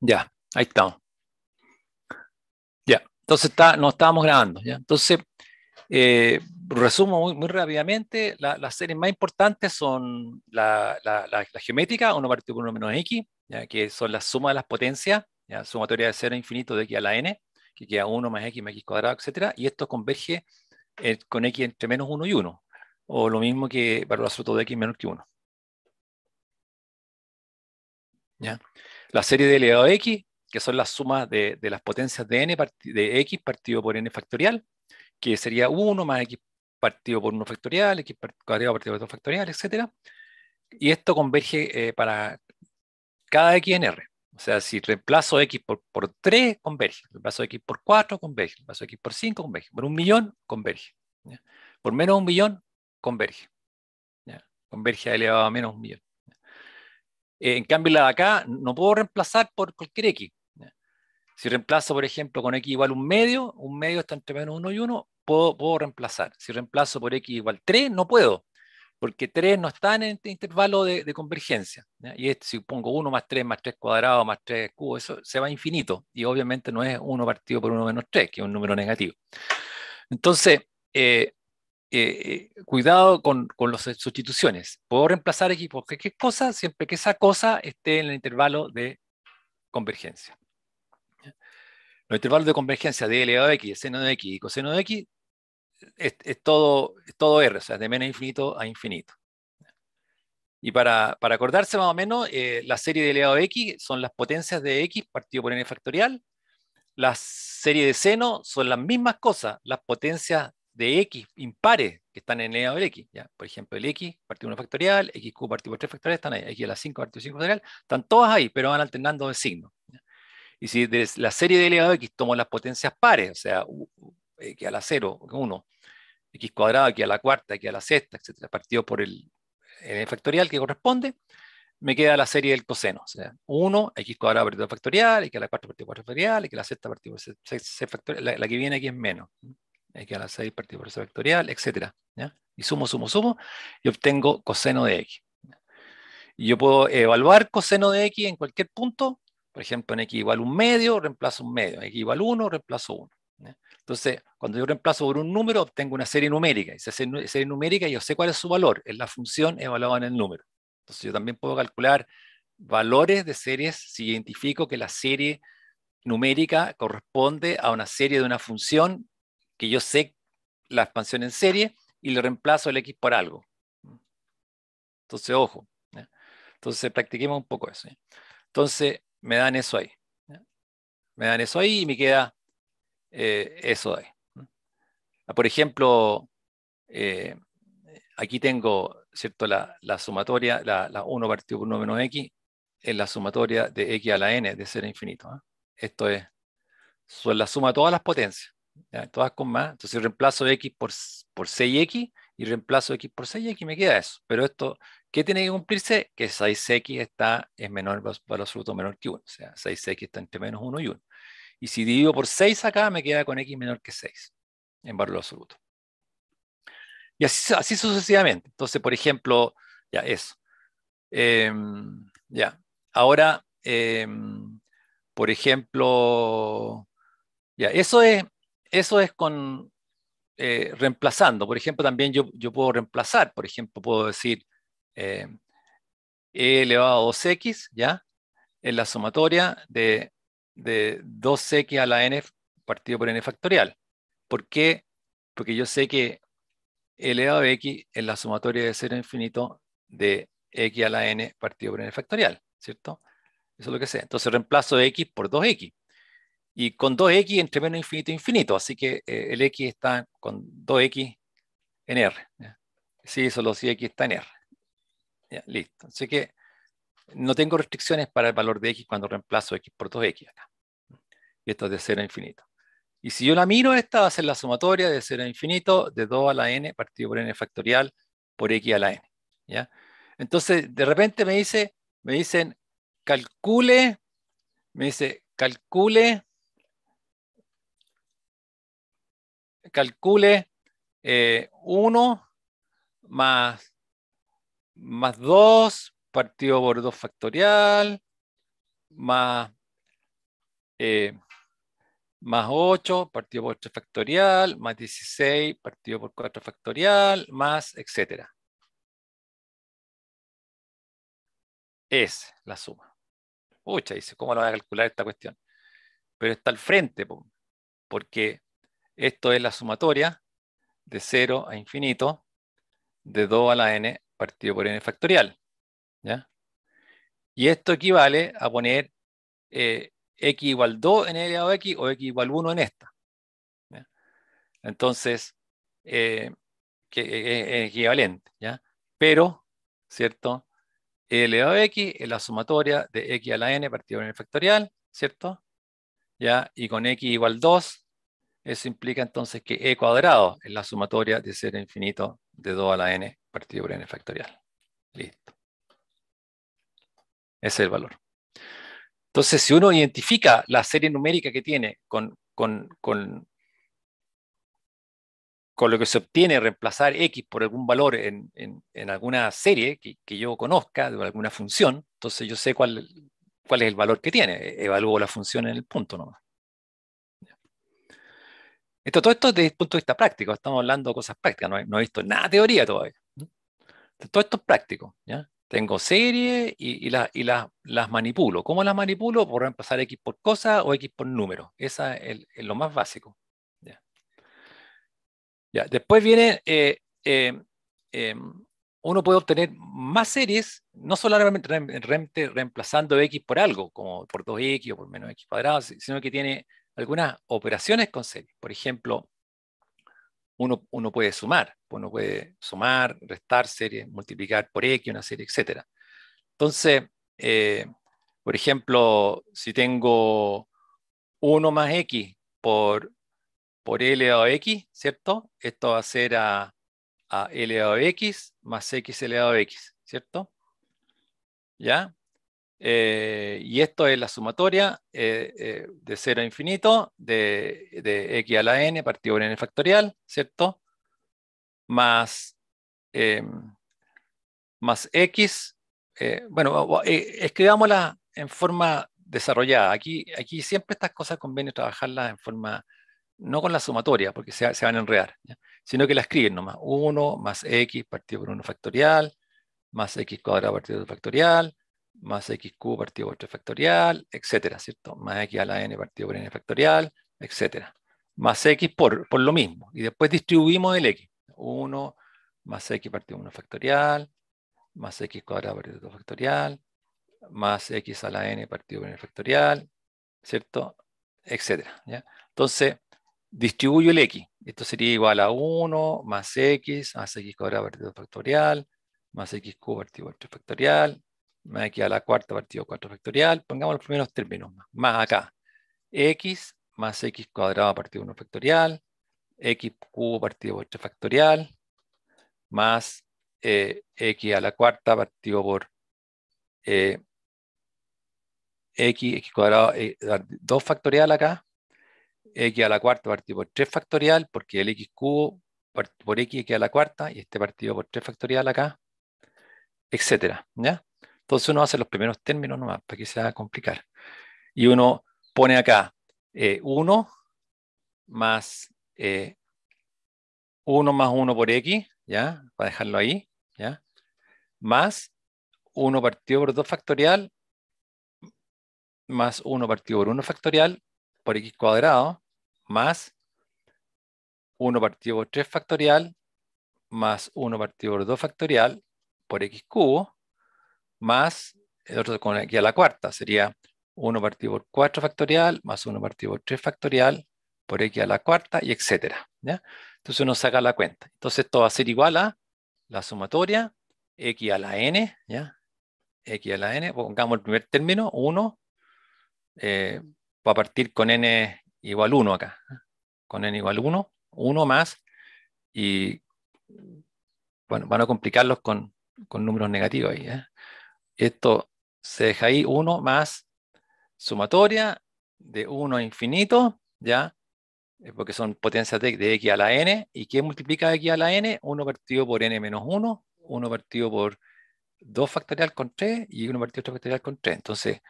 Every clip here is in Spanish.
Ya, ahí estamos. Ya, entonces nos estábamos grabando. Entonces, eh, resumo muy, rápidamente, las series más importantes son la, geométrica, 1 partido por 1 menos x, que son la suma de las potencias, sumatoria de 0 a infinito de x a la n, que queda 1 más x más x cuadrado, etc. Y esto converge eh, con x entre menos 1 y 1, o lo mismo que para absoluto de x menos que 1. ¿Ya? La serie de elevado a x, que son las sumas de, las potencias de, n de x partido por n factorial, que sería 1 más x partido por 1 factorial, x cuadrado partido por 2 factorial, etc. Y esto converge eh, para cada x en R. O sea, si reemplazo x por, por 3, converge. Reemplazo x por 4, converge. Reemplazo x por 5, converge. Por un millón, converge. Por menos un millón, converge. Converge a elevado a menos un millón. Eh, en cambio, la de acá no puedo reemplazar por cualquier X. Si reemplazo, por ejemplo, con X igual un medio, un medio está entre menos 1 y 1, puedo, puedo reemplazar. Si reemplazo por X igual 3, no puedo, porque 3 no está en este intervalo de, de convergencia. Y este, si pongo 1 más 3 más 3 cuadrado más 3 cubo, eso se va a infinito. Y obviamente no es 1 partido por 1 menos 3, que es un número negativo. Entonces, eh, eh, eh, cuidado con, las sustituciones. Puedo reemplazar X por qué cosa siempre que esa cosa esté en el intervalo de convergencia. Los intervalos de convergencia de L X, seno de X y coseno de X es, todo, todo R, o sea, de menos infinito a infinito. Y para, acordarse más o menos, eh, la serie de elevado X son las potencias de X partido por N factorial. La serie de seno son las mismas cosas, las potencias de x impares que están en el del x. Por ejemplo, el x partido 1 factorial, x cubo partido por 3 factorial, están ahí. x a la 5 partido 5 factorial, están todas ahí, pero van alternando de signo. Y si de la serie de elevado x tomo las potencias pares, o sea, x a la 0, 1, x cuadrado, x a la cuarta, x a la sexta, etcétera, partido por el, factorial que corresponde, me queda la serie del coseno. O sea, 1, x cuadrado partido factorial, x a la cuarta partido 4 factorial, x a la sexta partido por 6 factorial, la que viene aquí es menos x a la 6 partido por vectorial, etc. Y sumo, sumo, sumo, y obtengo coseno de x. Y yo puedo evaluar coseno de x en cualquier punto, por ejemplo, en x igual un medio, reemplazo un medio, en x igual 1, reemplazo 1. Entonces, cuando yo reemplazo por un número, obtengo una serie numérica. Y esa serie numérica yo sé cuál es su valor, es la función evaluada en el número. Entonces, yo también puedo calcular valores de series si identifico que la serie numérica corresponde a una serie de una función que yo sé la expansión en serie y le reemplazo el X por algo. Entonces, ojo. Entonces, practiquemos un poco eso. Entonces, me dan eso ahí. Me dan eso ahí y me queda eh, eso de ahí. Ah, por ejemplo, eh, aquí tengo ¿cierto? La, sumatoria, la, 1 partido por 1 menos x, en la sumatoria de x a la n de 0 infinito. ¿ah? Esto es, la suma de todas las potencias. ¿ya? todas con más. Entonces reemplazo X por, 6X y reemplazo X por 6X me queda eso. Pero esto, ¿qué tiene que cumplirse? Que 6X está, en menor, valor absoluto menor que 1. O sea, 6X está entre menos 1 y 1. Y si divido por 6 acá, me queda con X menor que 6 en valor absoluto. Y así, así sucesivamente. Entonces, por ejemplo, ya eso. Em, ya. Ahora, em, por ejemplo, ya, eso es, eso es con eh, reemplazando. Por ejemplo, también yo, puedo reemplazar, por ejemplo, puedo decir eh, e elevado a 2x, ¿ya? En la sumatoria de, 2x a la n partido por n factorial. ¿Por qué? Porque yo sé que elevado a x en la sumatoria de 0 infinito de x a la n partido por n factorial, ¿cierto? Eso es lo que sé. Entonces reemplazo x por 2x. Y con 2x entre menos infinito e infinito, así que eh, el x está con 2x en R. Sí, solo si x está en R. Listo. Así que no tengo restricciones para el valor de x cuando reemplazo x por 2x acá. Y esto es de 0 a infinito. Y si yo la miro, esta va a ser la sumatoria de 0 a infinito, de 2 a la n, partido por n factorial, por x a la n. Entonces, de repente me, dice, me dicen, calcule, me dice, calcule calcule 1 eh, más, 2 partido por 2 factorial más, 8 eh, partido por 3 factorial más 16 partido por 4 factorial más etcétera. Es la suma. Pucha, dice, ¿cómo lo voy a calcular esta cuestión? Pero está al frente, porque esto es la sumatoria de 0 a infinito de 2 a la n partido por n factorial. ¿ya? Y esto equivale a poner eh, x igual 2 en el lado x o x igual 1 en esta. ¿ya? Entonces, eh, que eh, es equivalente, ¿ya? Pero, ¿cierto? elevado a x es la sumatoria de x a la n partido por n factorial, ¿cierto? ¿Ya? Y con x igual 2, eso implica entonces que e cuadrado es la sumatoria de ser infinito de 2 a la n partido por n factorial. Listo. Ese es el valor. Entonces, si uno identifica la serie numérica que tiene con, con, con, con lo que se obtiene reemplazar x por algún valor en, en, alguna serie que, yo conozca, de alguna función, entonces yo sé cuál, cuál es el valor que tiene. E-, evalúo la función en el punto nomás todo esto desde el punto de vista práctico, estamos hablando de cosas prácticas, no he, visto nada de teoría todavía. todo esto es práctico. ¿ya? Tengo series y, y las manipulo. ¿Cómo las manipulo? Por reemplazar X por cosa o X por número. Esa es, lo más básico. después viene, eh, eh, em, uno puede obtener más series, no solamente reemplazando X por algo, como por 2X o por menos X cuadrado, sino que tiene algunas operaciones con series. Por ejemplo, uno, puede sumar, pues uno puede sumar, restar series, multiplicar por X una serie, etc. Entonces, eh, por ejemplo, si tengo 1 más X por, por L X, ¿cierto? Esto va a ser a, L X más X L a X, ¿cierto? ¿Ya? Eh, y esto es la sumatoria eh, eh, de 0 a infinito de, x a la n partido por n factorial, ¿cierto? Más, más x. bueno, escribámosla en forma desarrollada. Aquí, aquí siempre estas cosas conviene trabajarlas en forma, no con la sumatoria, porque se, van a enredar, sino que la escriben nomás. 1 más x partido por 1 factorial, más x cuadrado partido por factorial, más xq partido por 3 factorial, etcétera, ¿cierto? Más x a la n partido por n factorial, etcétera. Más x por, lo mismo. Y después distribuimos el x. 1 más x partido 1 factorial, más x cuadrado partido 2 factorial, más x a la n partido por n factorial, ¿cierto? Etcétera. Entonces, distribuyo el x. Esto sería igual a 1 más x, más x cuadrado partido 2 factorial, más x cubo partido por 3 factorial, más x a la cuarta partido 4 factorial, pongamos los primeros términos, más acá, x más x cuadrado partido 1 factorial, x cubo partido por 3 factorial, más eh, x a la cuarta partido por eh, x, x cuadrado, 2 eh, factorial acá, x a la cuarta partido por 3 factorial, porque el x cubo por, x, x a la cuarta, y este partido por 3 factorial acá, etcétera, ¿ya? Entonces uno hace los primeros términos nomás, para que se haga complicar. Y uno pone acá 1 eh, más 1 eh, más 1 por x, ¿ya? Para dejarlo ahí, ¿ya? Más 1 partido por 2 factorial, más 1 partido por 1 factorial, por x cuadrado, más 1 partido por 3 factorial, más 1 partido por 2 factorial, por x cubo, más el otro con x a la cuarta, sería 1 partido por 4 factorial, más 1 partido por 3 factorial, por x a la cuarta, y etcétera. Entonces uno saca la cuenta. Entonces esto va a ser igual a la sumatoria, x a la n, ¿ya? x a la n, pongamos el primer término, 1, eh, va a partir con n igual 1 acá, ¿eh? con n igual 1, 1 más, y bueno, van a complicarlos con, con números negativos ahí, ¿eh? Esto se deja ahí 1 más sumatoria de 1 a infinito, ¿ya? Porque son potencias de, x a la n. ¿Y qué multiplica x a la n? 1 partido por n menos 1, 1 partido por 2 factorial con 3 y 1 partido por 3 factorial con 3. Entonces,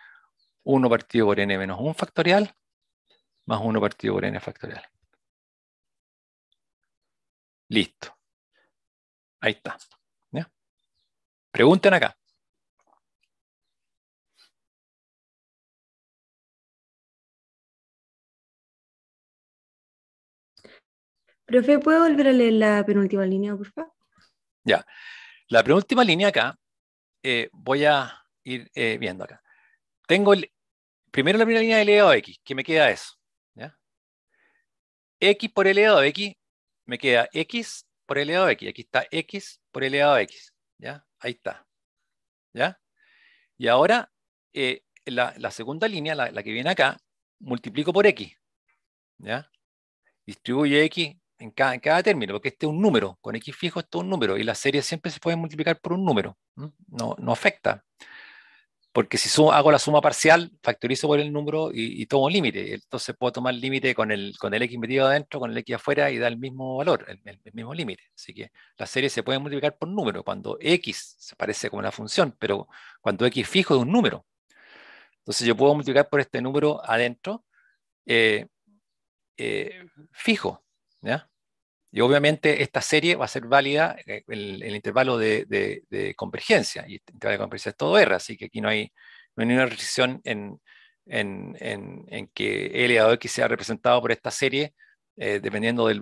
1 partido por n menos 1 factorial más 1 partido por n factorial. Listo. Ahí está. ¿Ya? Pregunten acá. Profe, ¿puedo volver a leer la penúltima línea, por favor? Ya. La penúltima línea acá, eh, voy a ir eh, viendo acá. Tengo primero la primera línea de L o X, que me queda eso. ¿ya? X por L de X, me queda X por elevado X. Aquí está X por L a X. ¿ya? Ahí está. ¿ya? Y ahora, eh, la, segunda línea, la, la que viene acá, multiplico por X. ¿ya? Distribuye X en cada, término, porque este es un número, con X fijo es todo un número, y la serie siempre se puede multiplicar por un número, no, no afecta. Porque si hago la suma parcial, factorizo por el número y, tomo un límite. Entonces puedo tomar límite con el, con el X metido adentro, con el X afuera y da el mismo valor, el, mismo límite. Así que la serie se puede multiplicar por número. Cuando X se parece como una función, pero cuando X fijo es un número. Entonces yo puedo multiplicar por este número adentro eh, eh, fijo. Y obviamente esta serie va a ser válida en eh, el, intervalo de, convergencia, y el intervalo de convergencia es todo R, así que aquí no hay, ninguna restricción en, que L a X sea representado por esta serie eh, dependiendo del,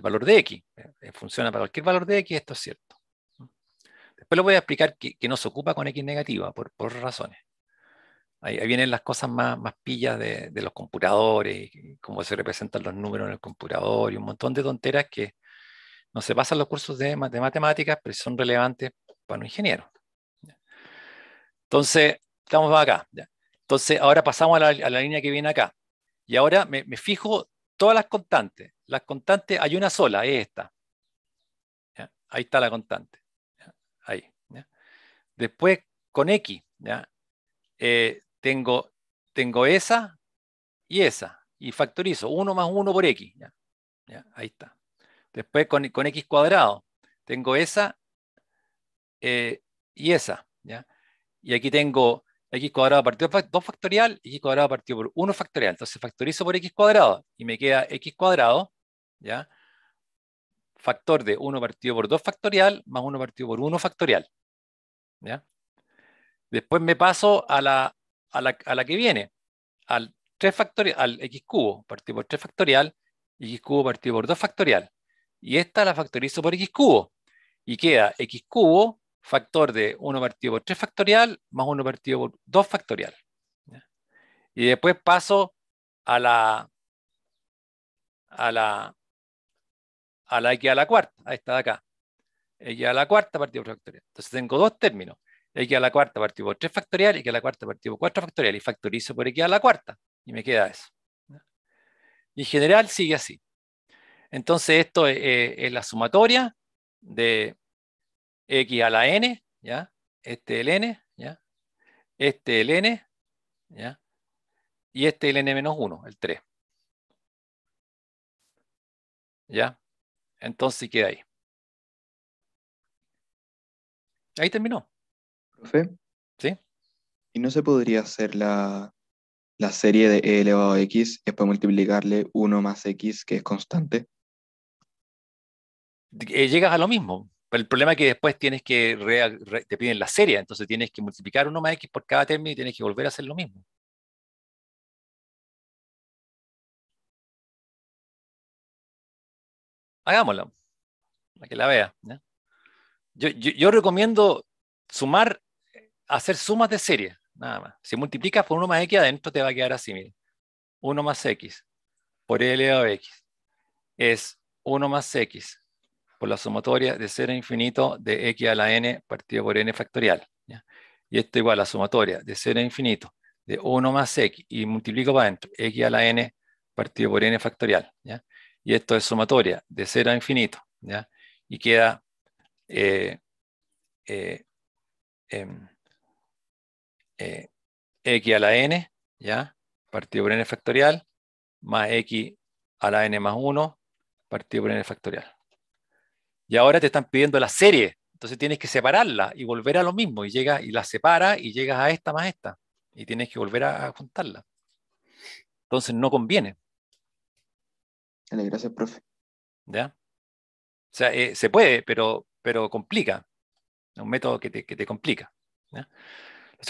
valor de X. Eh, funciona para cualquier valor de X, esto es cierto. Después lo voy a explicar que, no se ocupa con X negativa, por, por razones. Ahí, vienen las cosas más, pillas de, los computadores, cómo se representan los números en el computador y un montón de tonteras que no se pasan los cursos de, matemáticas, pero son relevantes para un ingeniero. Entonces, estamos acá. Entonces, ahora pasamos a la, línea que viene acá. Y ahora me, fijo todas las constantes. Las constantes, hay una sola, es esta. Ahí está la constante. Ahí. Después, con X, eh, tengo, tengo esa y esa, y factorizo 1 más 1 por x. ahí está. Después con, x cuadrado, tengo esa eh, y esa. ¿ya? Y aquí tengo x cuadrado partido por 2 factorial, y x cuadrado partido por 1 factorial. Entonces factorizo por x cuadrado y me queda x cuadrado, ¿ya? factor de 1 partido por 2 factorial más 1 partido por 1 factorial. Después me paso a la, a la, que viene, al 3 al x cubo partido por 3 factorial, y x cubo partido por 2 factorial. Y esta la factorizo por x cubo. Y queda x cubo factor de 1 partido por 3 factorial más 1 partido por 2 factorial. Y después paso a la a la a la x a la cuarta, a esta de acá. x a la cuarta partido por 3 factorial. Entonces tengo dos términos x a la cuarta partido por 3 factorial, x a la cuarta partido por 4 factorial, y factorizo por x a la cuarta, y me queda eso. Y en general sigue así. Entonces esto es, la sumatoria de x a la n, ¿ya? Este el n, ¿ya? Este el n, ¿ya? Y este el n menos 1, el 3. ¿Ya? Entonces queda ahí. Ahí terminó. ¿Sí? ¿Y no se podría hacer la, serie de e elevado a x después multiplicarle 1 más x, que es constante? Eh, llegas a lo mismo. Pero el problema es que después tienes que, te piden la serie, entonces tienes que multiplicar 1 más x por cada término y tienes que volver a hacer lo mismo. Hagámoslo, para que la vea. Yo, yo recomiendo sumar hacer sumas de series, nada más. Si multiplicas por 1 más x adentro, te va a quedar así, mire. 1 más x por L a x es 1 más x por la sumatoria de 0 a infinito de x a la n partido por n factorial. Y esto igual a la sumatoria de 0 a infinito de 1 más x y multiplico para adentro x a la n partido por n factorial. Y esto es sumatoria de 0 a infinito. Y queda eh, eh, em, eh, x a la n, ¿ya? Partido por n factorial, más x a la n más 1, partido por n factorial. Y ahora te están pidiendo la serie, entonces tienes que separarla y volver a lo mismo, y llegas y la separa y llegas a esta más esta, y tienes que volver a juntarla. Entonces no conviene. gracias, profe. ¿Ya? O sea, eh, se puede, pero, pero complica. Es un método que te, que te complica. ¿ya?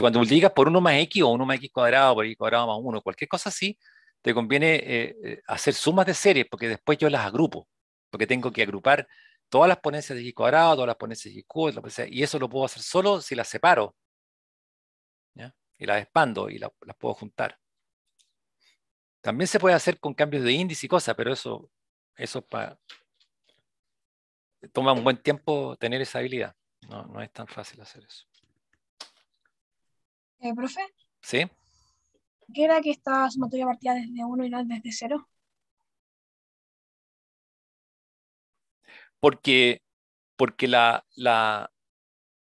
cuando multiplicas por 1 más x o 1 más x cuadrado por X cuadrado más 1, cualquier cosa así, te conviene eh, eh, hacer sumas de series porque después yo las agrupo, porque tengo que agrupar todas las ponencias de x cuadrado, todas las ponencias de x cubo, y eso lo puedo hacer solo si las separo y las expando y las puedo juntar. También se puede hacer con cambios de índice y cosas, pero eso, eso para toma un buen tiempo tener esa habilidad. no es tan fácil hacer eso. Eh, profe. Sí. ¿Qué era que esta sumatoria partía desde 1 y no desde 0? Porque, la,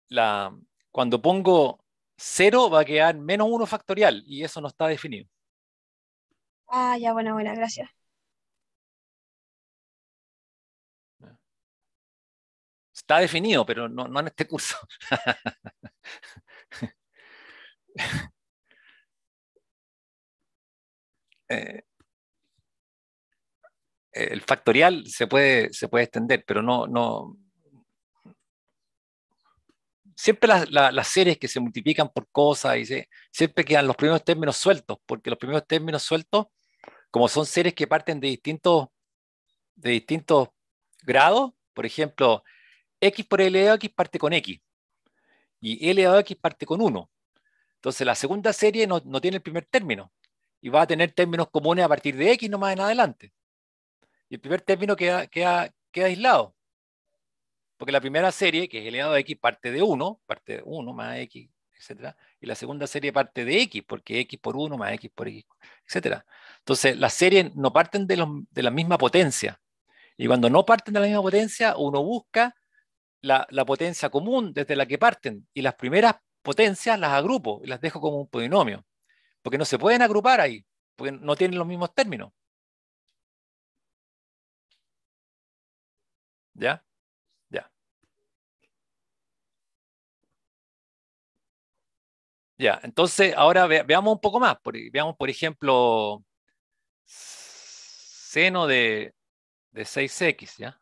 la, cuando pongo 0 va a quedar menos 1 factorial y eso no está definido. Ah, ya, bueno, bueno, gracias. Está definido, pero no, no en este curso. Eh, el factorial se puede, se puede extender, pero no... no Siempre las, seres series que se multiplican por cosas, y se, siempre quedan los primeros términos sueltos, porque los primeros términos sueltos, como son series que parten de distintos, de distintos grados, por ejemplo, x por L x parte con x, y L x parte con 1. Entonces la segunda serie no, tiene el primer término y va a tener términos comunes a partir de X no más en adelante. Y el primer término queda, queda, aislado. Porque la primera serie, que es elevado de X, parte de 1, parte de 1 más X, etc. Y la segunda serie parte de X, porque X por 1 más X por X, etc. Entonces las series no parten de, la misma potencia. Y cuando no parten de la misma potencia, uno busca la, la, potencia común desde la que parten. Y las primeras potencias las agrupo y las dejo como un polinomio, porque no se pueden agrupar ahí, porque no tienen los mismos términos. ¿Ya? Ya. Ya, entonces ahora veamos un poco más. E, veamos, por ejemplo, seno de, 6x, ¿ya?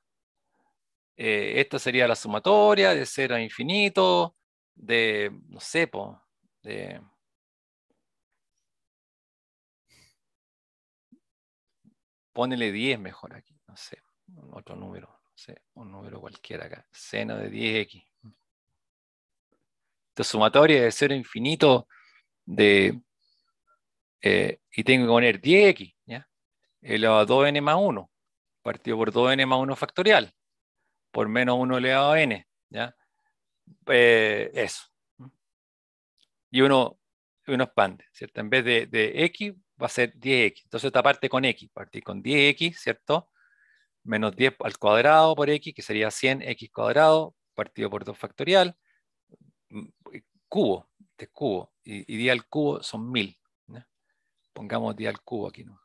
Eh, esta sería la sumatoria de 0 a infinito, de, no sé, po, de... Pónele 10 mejor aquí, no sé, otro número, no sé, un número cualquiera acá, seno de 10x. Entonces, sumatoria de cero infinito de... Eh, y tengo que poner 10x, ¿ya? elevado a 2n más 1, partido por 2n más 1 factorial, por menos 1 elevado a n, ¿ya? Eh, eso. Y uno, uno expande, ¿cierto? En vez de, X va a ser 10X. Entonces esta parte con X, partir con 10X, ¿cierto? Menos 10 al cuadrado por X, que sería 100X cuadrado, partido por 2 factorial, mm, cubo, este cubo. Y, 10 al cubo son 1000. Pongamos 10 al cubo aquí, ¿no?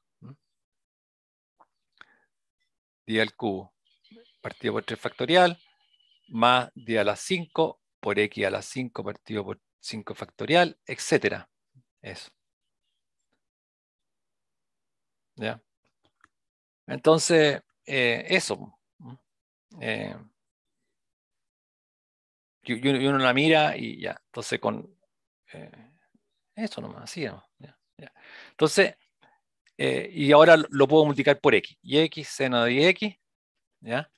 10 ¿Mm? al cubo, partido por 3 factorial, más d a la 5 por x a la 5 partido por 5 factorial, etcétera. Eso. ¿Ya? Entonces, eh, eso. Eh, y, uno la mira y ya. Entonces, con eh, eso nomás, así nomás. Entonces, y ahora lo puedo multiplicar por x. Y x seno de x, ¿ya?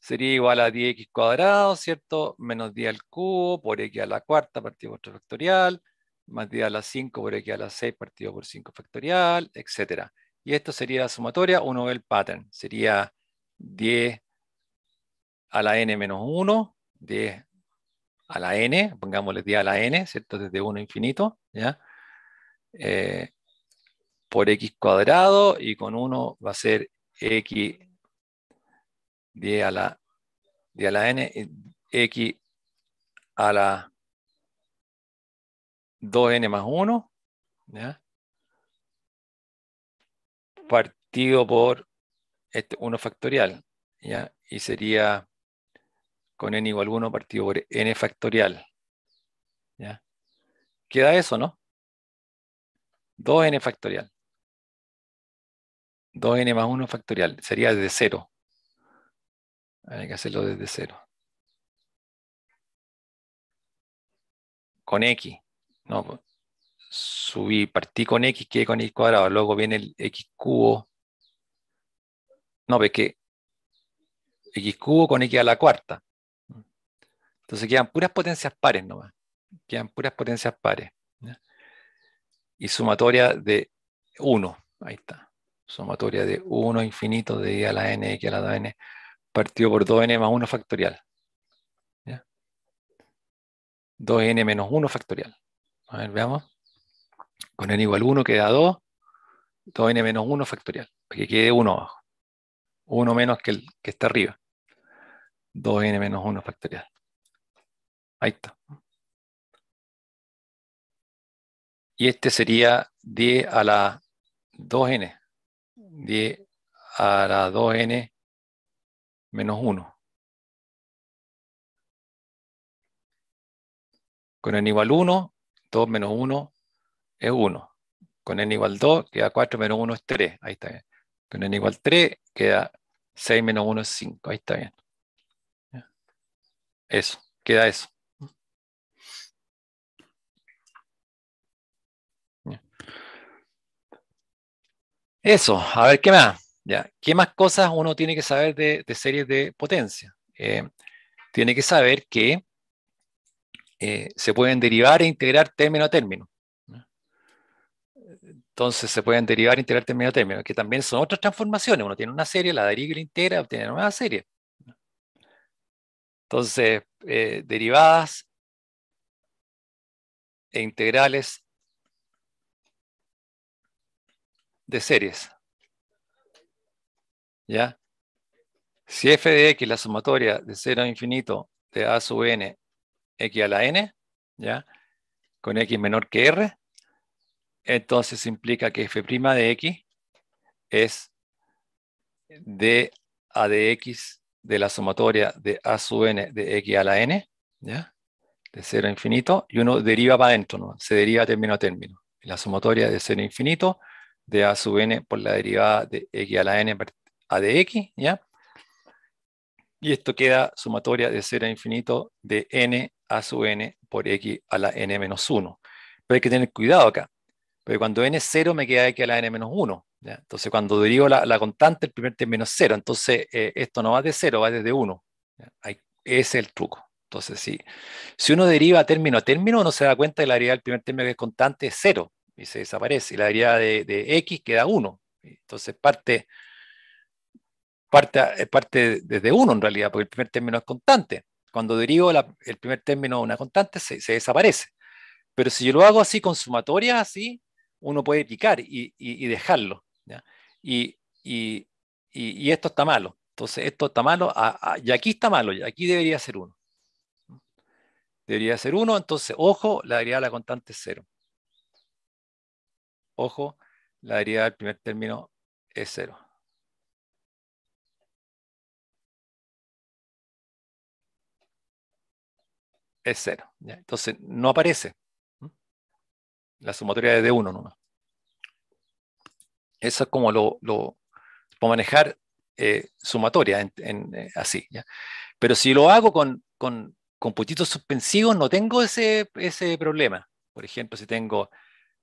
sería igual a 10x cuadrado, ¿cierto? Menos 10 al cubo por x a la cuarta partido por 3 factorial, más 10 a la 5 por x a la 6 partido por 5 factorial, etc. Y esto sería la sumatoria, uno ve el pattern, sería 10 a la n menos 1, 10 a la n, pongámosle 10 a la n, ¿cierto? Desde 1 infinito, ¿ya? Eh, por x cuadrado y con 1 va a ser x de a la, a la n, eh, x a la 2n más 1, ¿ya? partido por este 1 factorial, ¿ya? y sería con n igual 1 partido por n factorial. ¿ya? Queda eso, ¿no? 2n factorial. 2n más 1 factorial, sería de 0. Hay que hacerlo desde cero. Con X. No, subí, partí con X, quedé con X cuadrado. Luego viene el X cubo. No, ve que X cubo con X a la cuarta. Entonces quedan puras potencias pares nomás. Quedan puras potencias pares. Y sumatoria de 1. Ahí está. Sumatoria de 1 infinito de i a la n, x a la n partido por 2n más 1 factorial. ¿Ya? 2n menos 1 factorial. A ver, veamos. Con n igual 1 queda 2, 2n menos 1 factorial, para que quede 1 abajo. 1 menos que el que está arriba. 2n menos 1 factorial. Ahí está. Y este sería 10 a la 2n. 10 a la 2n menos 1. Con n igual 1, 2 menos 1 es 1. Con n igual 2 queda 4 menos 1 es 3. Ahí está bien. Con n igual 3 queda 6 menos 1 es 5. Ahí está bien. Eso, queda eso. Eso, a ver qué más. ¿Qué más cosas uno tiene que saber de, series de potencia? Eh, tiene que saber que eh, se pueden derivar e integrar término a término. Entonces se pueden derivar e integrar término a término, que también son otras transformaciones. Uno tiene una serie, la deriva y la integra, obtiene una nueva serie. Entonces, eh, derivadas e integrales de series. ¿Ya? Si f de x, la sumatoria de 0 a infinito de a sub n, x a la n, ¿ya? Con x menor que r, entonces implica que f' de x es d a de x de la sumatoria de a sub n de x a la n, ¿ya? De 0 a infinito, y uno deriva para adentro, ¿no? Se deriva término a término. La sumatoria de 0 a infinito de a sub n por la derivada de x a la n a de x, ¿ya? Y esto queda sumatoria de 0 a infinito de n a su n por x a la n menos 1. Pero hay que tener cuidado acá, porque cuando n es 0 me queda x a la n menos 1. ¿ya? Entonces cuando derivo la, la, constante, el primer término es 0. Entonces eh, esto no va de 0, va desde 1. Ese es el truco. Entonces, sí. si uno deriva término a término, uno se da cuenta que la derivada del primer término que es constante es 0 y se desaparece. Y la derivada de, de, x queda 1. Entonces parte parte, eh, parte desde uno en realidad, porque el primer término es constante. Cuando derivo el primer término a una constante, se, desaparece. Pero si yo lo hago así con sumatoria, así, uno puede picar y, dejarlo. Y, esto está malo. Entonces, esto está malo, y aquí está malo, y aquí debería ser uno. Debería ser uno, entonces, ojo, la derivada de la constante es cero. Ojo, la derivada del primer término es cero. es cero. Entonces no aparece. La sumatoria es de 1 nomás. Eso es como lo, puedo manejar eh, sumatoria en, eh, así. Pero si lo hago con, con, puntitos suspensivos, no tengo ese, ese problema. Por ejemplo, si tengo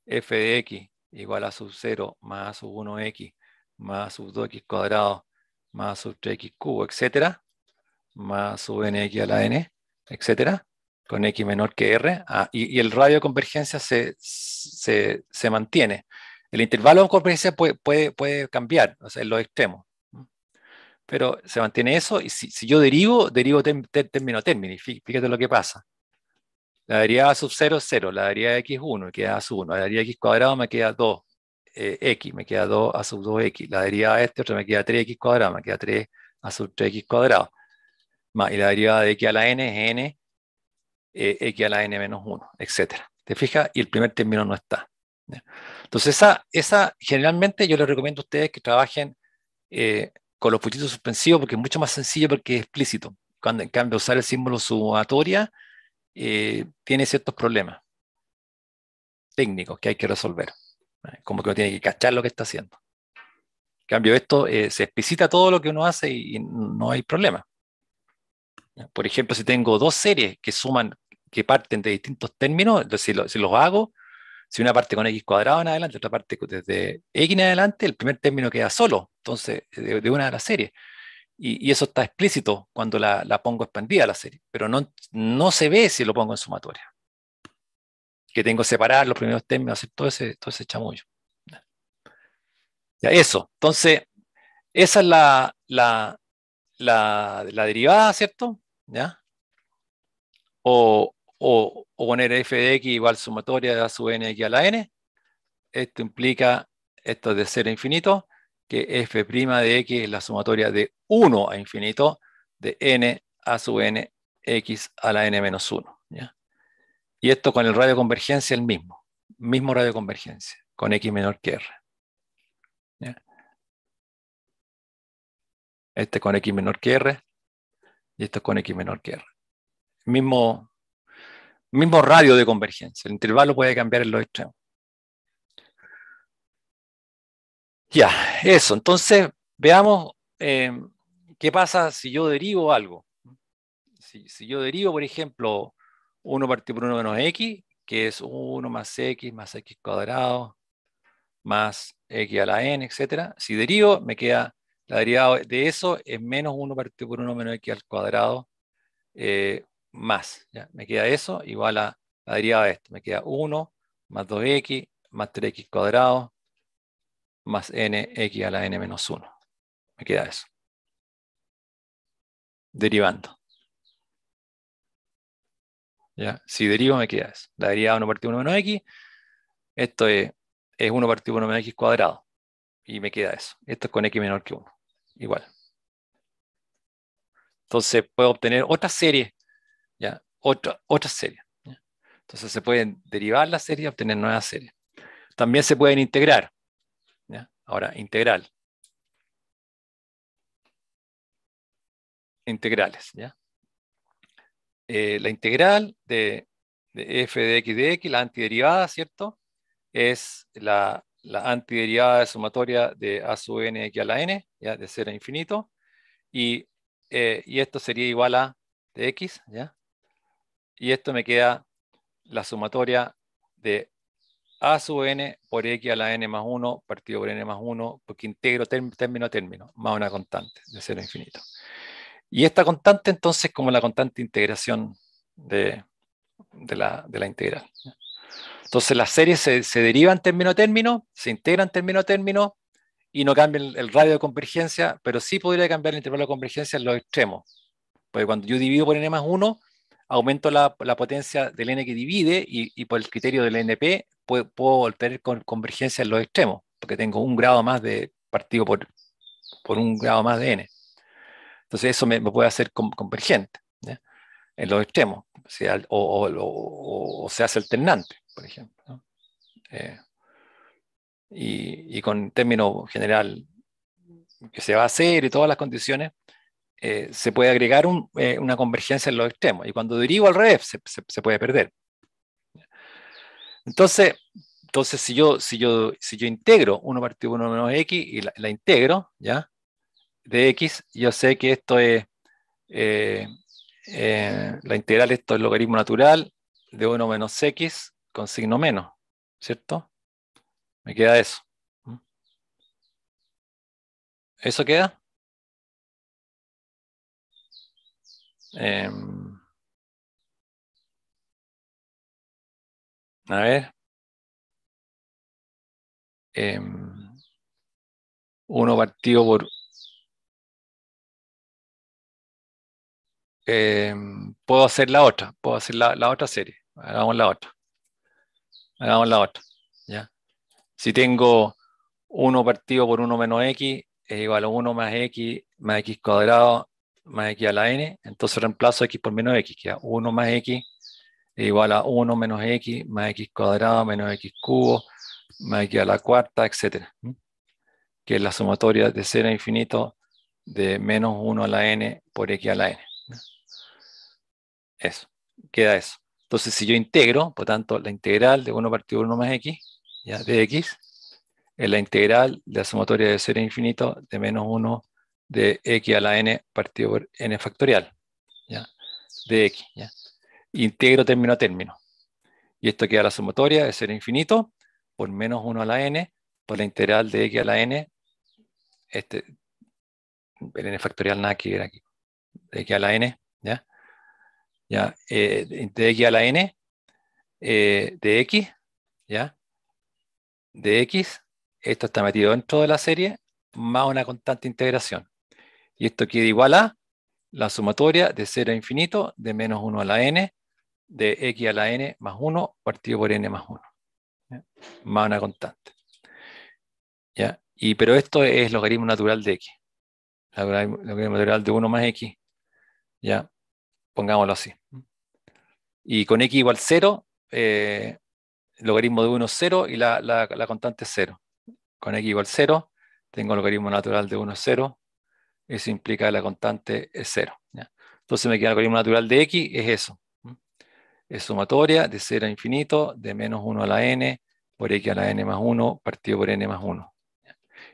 f de x igual a sub 0 más sub 1x más sub 2x cuadrado más sub 3x cubo, etcétera, más sub nx a la n, etcétera con X menor que R, ah, y, el radio de convergencia se, mantiene. El intervalo de convergencia puede, puede, cambiar o sea, en los extremos, pero se mantiene eso, y si, yo derivo, derivo término a término, y fíjate lo que pasa. La derivada sub 0 es 0, la derivada de x 1, me queda sub 1, la derivada de x cuadrado me queda 2, eh, x, me queda 2 a sub 2x, la derivada de este otro me queda 3x cuadrado, me queda 3 a sub 3x cuadrado, más, y la derivada de x a la n es n eh, x a la n menos 1, etc. ¿Te fijas? Y el primer término no está. Entonces, esa, esa, generalmente yo les recomiendo a ustedes que trabajen eh, con los puntitos suspensivos porque es mucho más sencillo porque es explícito. Cuando en cambio usar el símbolo sumatoria eh, tiene ciertos problemas técnicos que hay que resolver. Como que uno tiene que cachar lo que está haciendo. En cambio, esto se explicita todo lo que uno hace y no hay problema. Por ejemplo, si tengo dos series que suman que parten de distintos términos, si, si los hago, si una parte con x cuadrado en adelante, otra parte desde x en adelante, el primer término queda solo, entonces, de, una de las series. Y, eso está explícito cuando la, pongo expandida la serie, pero no, no se ve si lo pongo en sumatoria. Que tengo que separar los primeros términos, hacer todo ese, todo ese chamullo. Ya, eso. Entonces, esa es la, la, la, la derivada, ¿cierto? ¿Ya? O, o, poner f de x igual sumatoria de a sub n x a la n. Esto implica, esto es de 0 a infinito, que f' de x es la sumatoria de 1 a infinito de n a sub n x a la n menos 1. Y esto con el radio de convergencia el mismo, mismo radio de convergencia, con x menor que r. Este con x menor que r y esto con x menor que r. Mismo, mismo radio de convergencia. El intervalo puede cambiar en los extremos. Ya, eso. Entonces, veamos eh, qué pasa si yo derivo algo. Si, yo derivo, por ejemplo, 1 partido por 1 menos x, que es 1 más x más x cuadrado más x a la n, etc. Si derivo, me queda la derivada de eso es menos 1 partido por 1 menos x al cuadrado eh, más. ¿ya? Me queda eso igual a la derivada de esto. Me queda 1 más 2x más 3x cuadrado más nx a la n menos 1. Me queda eso. Derivando. ¿Ya? Si derivo me queda eso. La derivada de 1 partido 1 menos x. Esto es, es 1 partido 1 menos x cuadrado. Y me queda eso. Esto es con x menor que 1. Igual. Entonces puedo obtener otra serie ¿ya? Otra, otra serie. Entonces se pueden derivar las series y obtener nuevas series. También se pueden integrar. ¿ya? Ahora, integral. Integrales. ¿ya? Eh, la integral de, f de x de x, la antiderivada, ¿cierto? Es la, la antiderivada de sumatoria de a sub n x a la n, ¿ya? de 0 a infinito. Y, eh, y esto sería igual a de x, ¿ya? y esto me queda la sumatoria de a sub n por x a la n más 1 partido por n más 1 porque integro término a término más una constante de 0 infinito. Y esta constante entonces como la constante de integración de, de, la, de la, integral. Entonces las series se, derivan término a término, se integran término a término y no cambia el, el radio de convergencia, pero sí podría cambiar el intervalo de convergencia en los extremos. Porque cuando yo divido por n más 1, aumento la, potencia del n que divide y, por el criterio del NP puedo, puedo obtener con convergencia en los extremos, porque tengo un grado más de partido por, por un grado más de n. Entonces eso me, puede hacer convergente en los extremos, o, sea, se hace alternante, por ejemplo. Eh, y, y, con término general que se va a hacer y todas las condiciones, eh, se puede agregar eh, una convergencia en los extremos. Y cuando derivo al revés, se, puede perder. Entonces, entonces si, yo, si, yo, si yo integro 1 partido 1 menos x y la, integro, ¿ya? De x, yo sé que esto es, eh, la integral, esto es logaritmo natural de 1 menos x con signo menos, ¿cierto? Me queda eso. ¿Mm? ¿Eso queda? Em, a ver. 1 em, uno partido por em, puedo hacer la otra, puedo hacer la, otra serie. Hagamos la otra. Hagamos la otra. ¿ya? Si tengo 1 partido por 1 menos x es igual a 1 más x más x cuadrado más x a la n, entonces reemplazo x por menos x, queda 1 más x e igual a 1 menos x más x cuadrado menos x cubo más x a la cuarta, etc. Que es la sumatoria de 0 a infinito de menos 1 a la n por x a la n. Eso, queda eso. Entonces, si yo integro, por tanto, la integral de 1 partido 1 más x, ya, de x, es la integral de la sumatoria de 0 a infinito de menos 1 de x a la n partido por n factorial, de x. Integro término a término. Y esto queda la sumatoria de ser infinito por menos 1 a la n por la integral de x a la n, este, el n factorial nada que ver aquí, de x a la n, ¿ya? Eh, de x a la n, eh, de x, ¿ya? De x, esto está metido dentro de la serie, más una constante integración. Y esto queda igual a la sumatoria de 0 a infinito de menos 1 a la n de x a la n más 1 partido por n más 1. Más una constante. pero esto es logaritmo natural de x. Logaritmo natural de 1 más x. ¿ya? Pongámoslo así. Y con x igual 0, eh, logaritmo de 1 es 0 y la, la constante es 0. Con x igual 0, tengo logaritmo natural de 1 es 0. Eso implica que la constante es cero. Entonces me queda el algoritmo natural de x, es eso. Es sumatoria de cero a infinito, de menos 1 a la n, por x a la n más 1, partido por n más 1.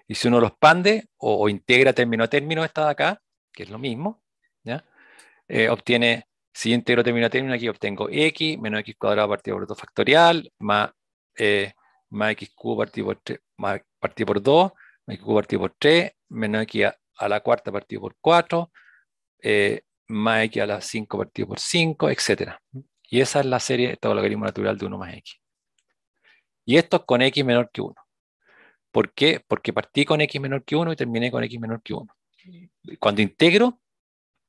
Y si uno lo expande o, integra término a término, esta de acá, que es lo mismo, eh, obtiene, si integro término a término, aquí obtengo x menos x cuadrado partido por 2 factorial, más, eh, más x cubo partido por 3, más partido por 2, x cubo partido por 3, menos x a la cuarta partido por 4, más X a la 5 partido por 5, etc. Y esa es la serie de este logaritmo natural de 1 más X. Y esto es con X menor que 1. ¿Por qué? Porque partí con X menor que 1 y terminé con X menor que 1. Cuando integro,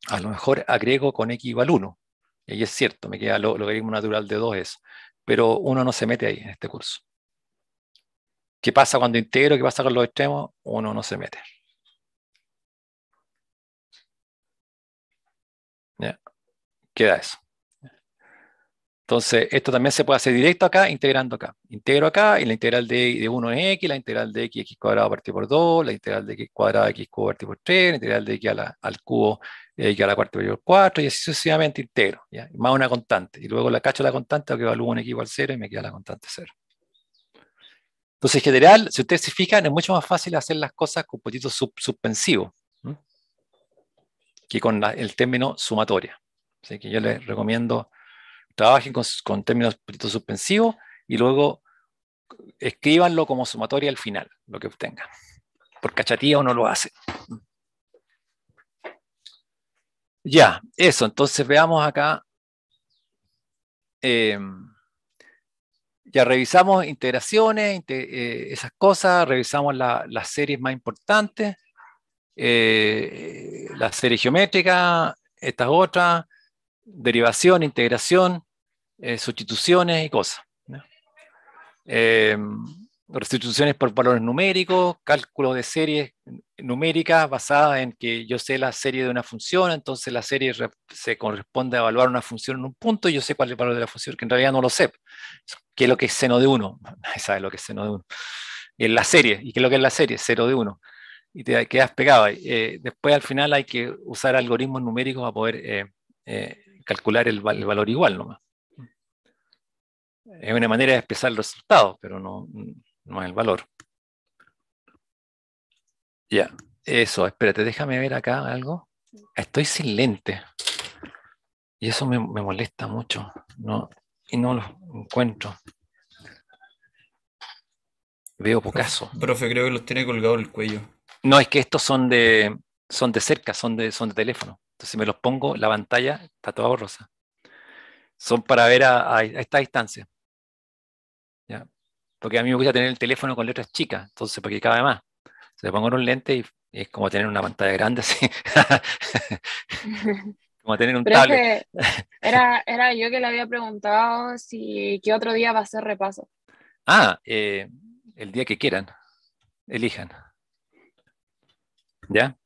a lo mejor agrego con X igual 1. Y es cierto, me queda logaritmo natural de 2 eso. Pero uno no se mete ahí en este curso. ¿Qué pasa cuando integro? ¿Qué pasa con los extremos? Uno no se mete. queda eso. Entonces, esto también se puede hacer directo acá, integrando acá. Integro acá y la integral de, de 1 es x, la integral de x, x cuadrado partido por 2, la integral de x cuadrado, x cubo partido por 3, la integral de x al cubo, eh, x a la cuarta partido por 4, y así sucesivamente integro, más una constante. Y luego la cacho la constante, que evalúo un x igual 0 y me queda la constante 0. Entonces, en general, si ustedes se fijan, es mucho más fácil hacer las cosas con poquito sub, suspensivo que con el término sumatoria. Así que yo les recomiendo, trabajen con, con términos suspensivos y luego escríbanlo como sumatoria al final, lo que obtengan. Por cachatía no lo hace. Ya, eso. Entonces veamos acá. Em, ya revisamos integraciones, eh, esas cosas, revisamos las series más importantes, Las eh, eh, la serie geométrica, estas otras, derivación, integración, eh, sustituciones y cosas. Eh, restituciones por valores numéricos, cálculo de series numéricas basadas en que yo sé la serie de una función, entonces la serie se corresponde a evaluar una función en un punto y yo sé cuál es el valor de la función, que en realidad no lo sé. ¿Qué es lo que es seno de 1? Nadie sabe lo que es seno de 1. En la serie, ¿y qué es lo que es la serie? Cero de 1. Y te quedas pegado. Eh, después al final hay que usar algoritmos numéricos para poder eh, calcular el, valor igual nomás. Es una manera de expresar el resultado, pero no, es el valor. Ya, eso, espérate, déjame ver acá algo. Estoy sin lente. Y eso me, molesta mucho. No, y no los encuentro. Veo pocaso. Profe, creo que los tiene colgado el cuello. No, es que estos son de, son de cerca, son de, son de teléfono. Entonces me los pongo, la pantalla está toda borrosa. Son para ver a, esta distancia. ¿Ya? Porque a mí me gusta tener el teléfono con letras chicas, entonces para que cabe más. Se le pongo en un lente y es como tener una pantalla grande así. como tener un tablet. era, yo que le había preguntado si qué otro día va a ser repaso. Ah, eh, el día que quieran, elijan. ¿Ya?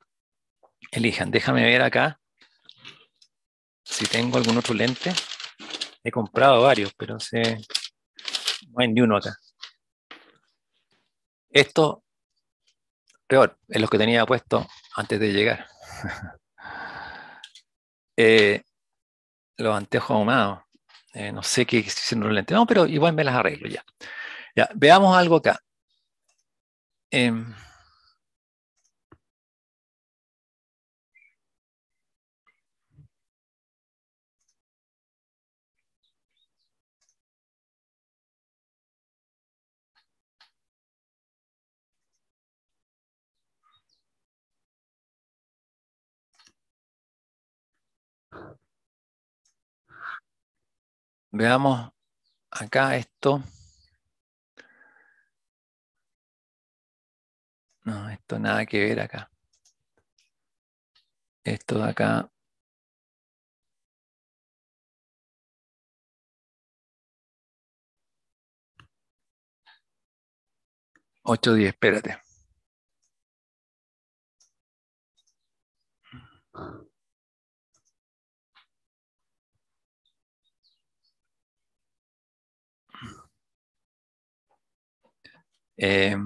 elijan. Déjame ver acá si tengo algún otro lente. He comprado varios, pero sé no hay ni uno acá. Esto, peor, es lo que tenía puesto antes de llegar. Eh, los anteojos ahumados. Eh, no sé qué es haciendo los lentes. No, pero igual me las arreglo ya. ya veamos algo acá. Em, Veamos acá esto. No, esto nada que ver acá. Esto de acá. Ocho diez espérate. Eh,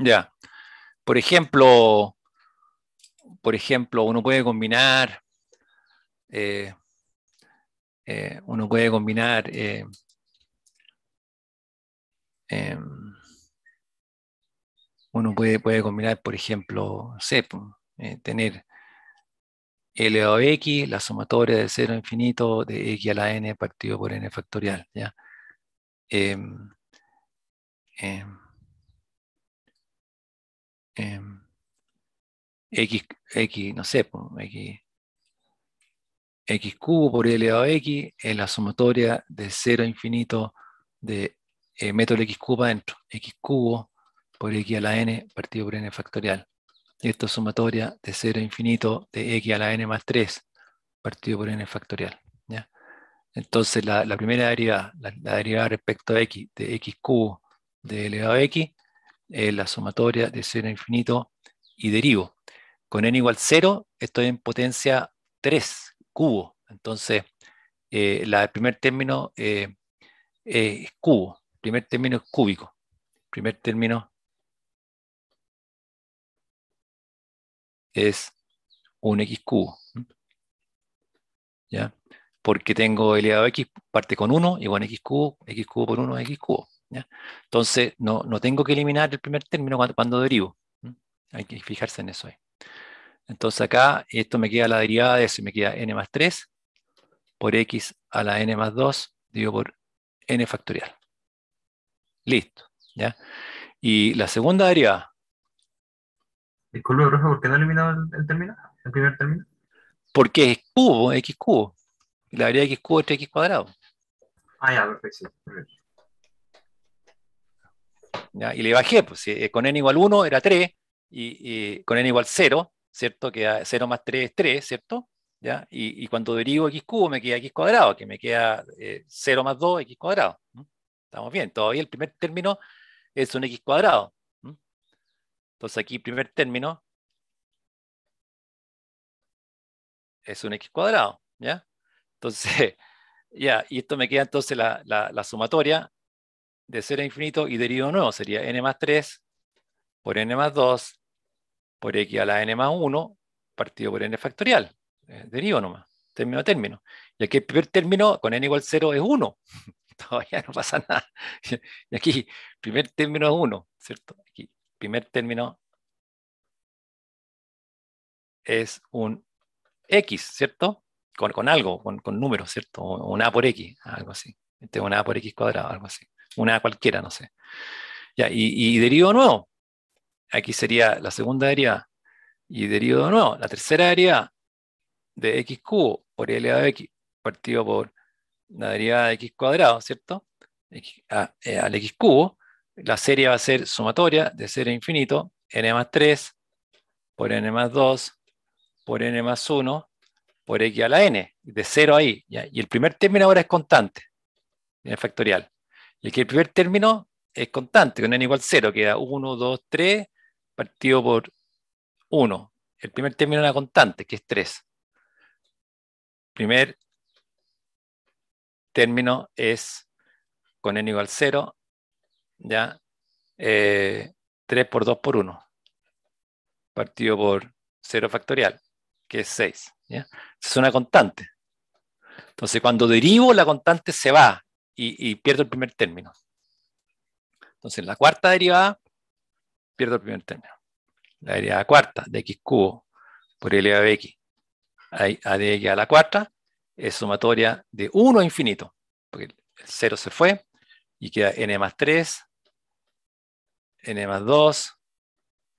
Ya, por ejemplo, por ejemplo, uno puede combinar, eh, eh, uno puede combinar eh, uno puede, puede combinar, por ejemplo, C, pues, tener L X, la sumatoria de 0 infinito de X a la N partido por N factorial. ¿ya? Em, em, Em, X, X, no sé, X, X cubo por elevado a X es la sumatoria de 0 infinito de método eh, meto X cubo dentro adentro, X cubo por X a la N partido por N factorial. Y esto sumatoria de 0 infinito de X a la N más 3 partido por N factorial. ¿ya? Entonces la, primera derivada, la, la, derivada respecto a X de X cubo de elevado a X, eh, la sumatoria de seno infinito y derivo. Con n igual 0 estoy en potencia 3 cubo. Entonces, eh, la, el primer término eh, eh, es cubo, el primer término es cúbico, el primer término es un x cubo. ¿Ya? Porque tengo elevado a x parte con 1 igual a x cubo, x cubo por 1 es x cubo. Entonces, no, tengo que eliminar el primer término cuando, cuando derivo. Hay que fijarse en eso. Ahí. Entonces acá, esto me queda la derivada de eso, me queda n más 3 por x a la n más 2, digo por n factorial. Listo. Y la segunda derivada. Disculpe, profe, ¿por qué no he eliminado el, término? ¿El primer término? Porque es cubo, x cubo. La derivada de x cubo es 3x cuadrado. Ah, ya, perfecto y le bajé, pues eh, con n igual 1 era 3, y, con n igual 0, ¿cierto? Que 0 más 3 es 3, ¿cierto? ¿Ya? Y, cuando derivo x cubo me queda x cuadrado, que me queda 0 eh, más 2, x cuadrado. Estamos bien, todavía el primer término es un x cuadrado. Entonces aquí primer término es un x cuadrado, ¿ya? Entonces, ya, y esto me queda entonces la, la sumatoria de 0 a infinito y derivo nuevo. Sería n más 3 por n más 2 por x a la n más 1 partido por n factorial. derivo nomás, término a término. Y aquí el primer término con n igual 0 es 1. Todavía no pasa nada. Y aquí, primer término es 1, ¿cierto? Aquí, primer término es un X, ¿cierto? Con, algo, con, con números, ¿cierto? Un A por X, algo así. Este es un A por X cuadrado, algo así una cualquiera, no sé. y, y derivo de nuevo. Aquí sería la segunda derivada. Y derivo de nuevo. La tercera área de x cubo por L de x partido por la derivada de x cuadrado, ¿cierto? Eh, al x cubo. La serie va a ser sumatoria de 0 a infinito, n más 3 por n más 2 por n más 1 por x a la n, de 0 ahí. ¿ya? Y el primer término ahora es constante, en factorial. Y que el primer término es constante, con n igual 0, queda 1, 2, 3, partido por 1. El primer término es una constante, que es 3. Primer término es con n igual 0, ¿ya? 3 eh, por 2 por 1, partido por 0 factorial, que es 6. ¿ya? Es una constante. Entonces, cuando derivo, la constante se va y, pierdo el primer término. Entonces, la cuarta derivada, pierdo el primer término. La derivada cuarta de x cubo por elevado de x a de x a la cuarta es sumatoria de 1 a infinito, porque el 0 se fue y queda n más 3, n más 2,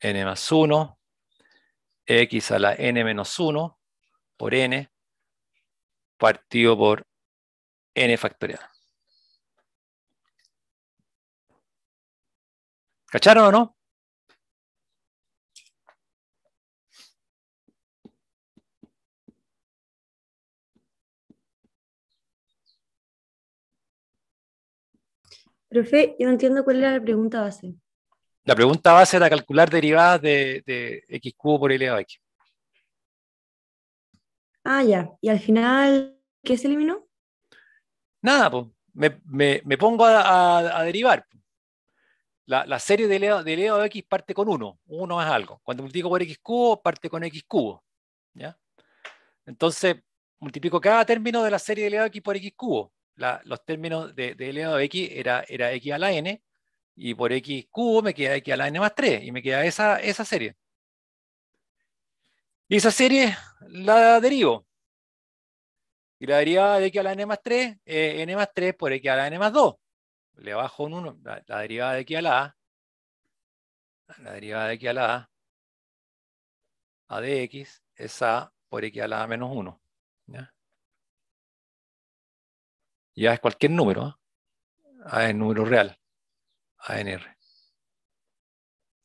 n más 1, x a la n menos 1 por n partido por n factorial. ¿Cacharon o no? Profe, yo no entiendo cuál era la pregunta base. La pregunta base era calcular derivadas de, x cubo por L a x. Ah, ya. ¿Y al final qué se eliminó? Nada, pues. Me, pongo a, derivar la, serie de elevado, de x parte con 1, 1 es algo. Cuando multiplico por x cubo, parte con x cubo. Entonces, multiplico cada término de la serie de elevado de x por x cubo. los términos de, de, x era, era x a la n, y por x cubo me queda x a la n más 3, y me queda esa, esa serie. Y esa serie la derivo. Y la deriva de x a la n más 3 eh, n más 3 por x a la n más 2 le bajo un 1, la, derivada de aquí a la A, la derivada de aquí a la A, A de X es A por X a la A menos 1. ¿ya? es cualquier número, ¿ah? A es número real, A en R.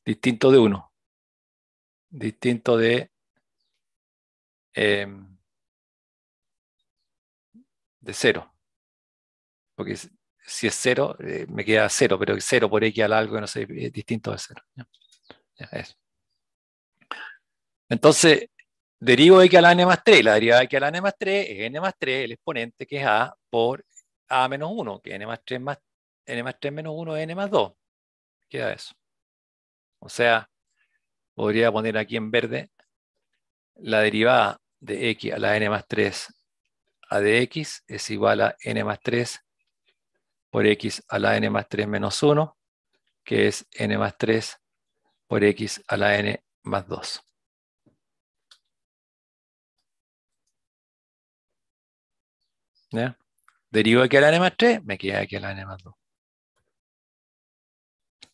Distinto de 1, distinto de... Eh, de 0. Porque si es cero, eh, me queda cero, pero cero por x al algo no sé, es distinto de cero. Entonces, derivo x a la n más 3, la derivada de x a la n más 3 es n más 3, el exponente que es a por a menos 1, que n más 3 n más 3 menos 1 es n más 2. Queda eso. O sea, podría poner aquí en verde la derivada de x a la n más 3 a de x es igual a n más 3 por x a la n más 3 menos 1, que es n más 3 por x a la n más 2. ¿Ya? Derivo aquí a la n más 3, me queda aquí a la n más 2.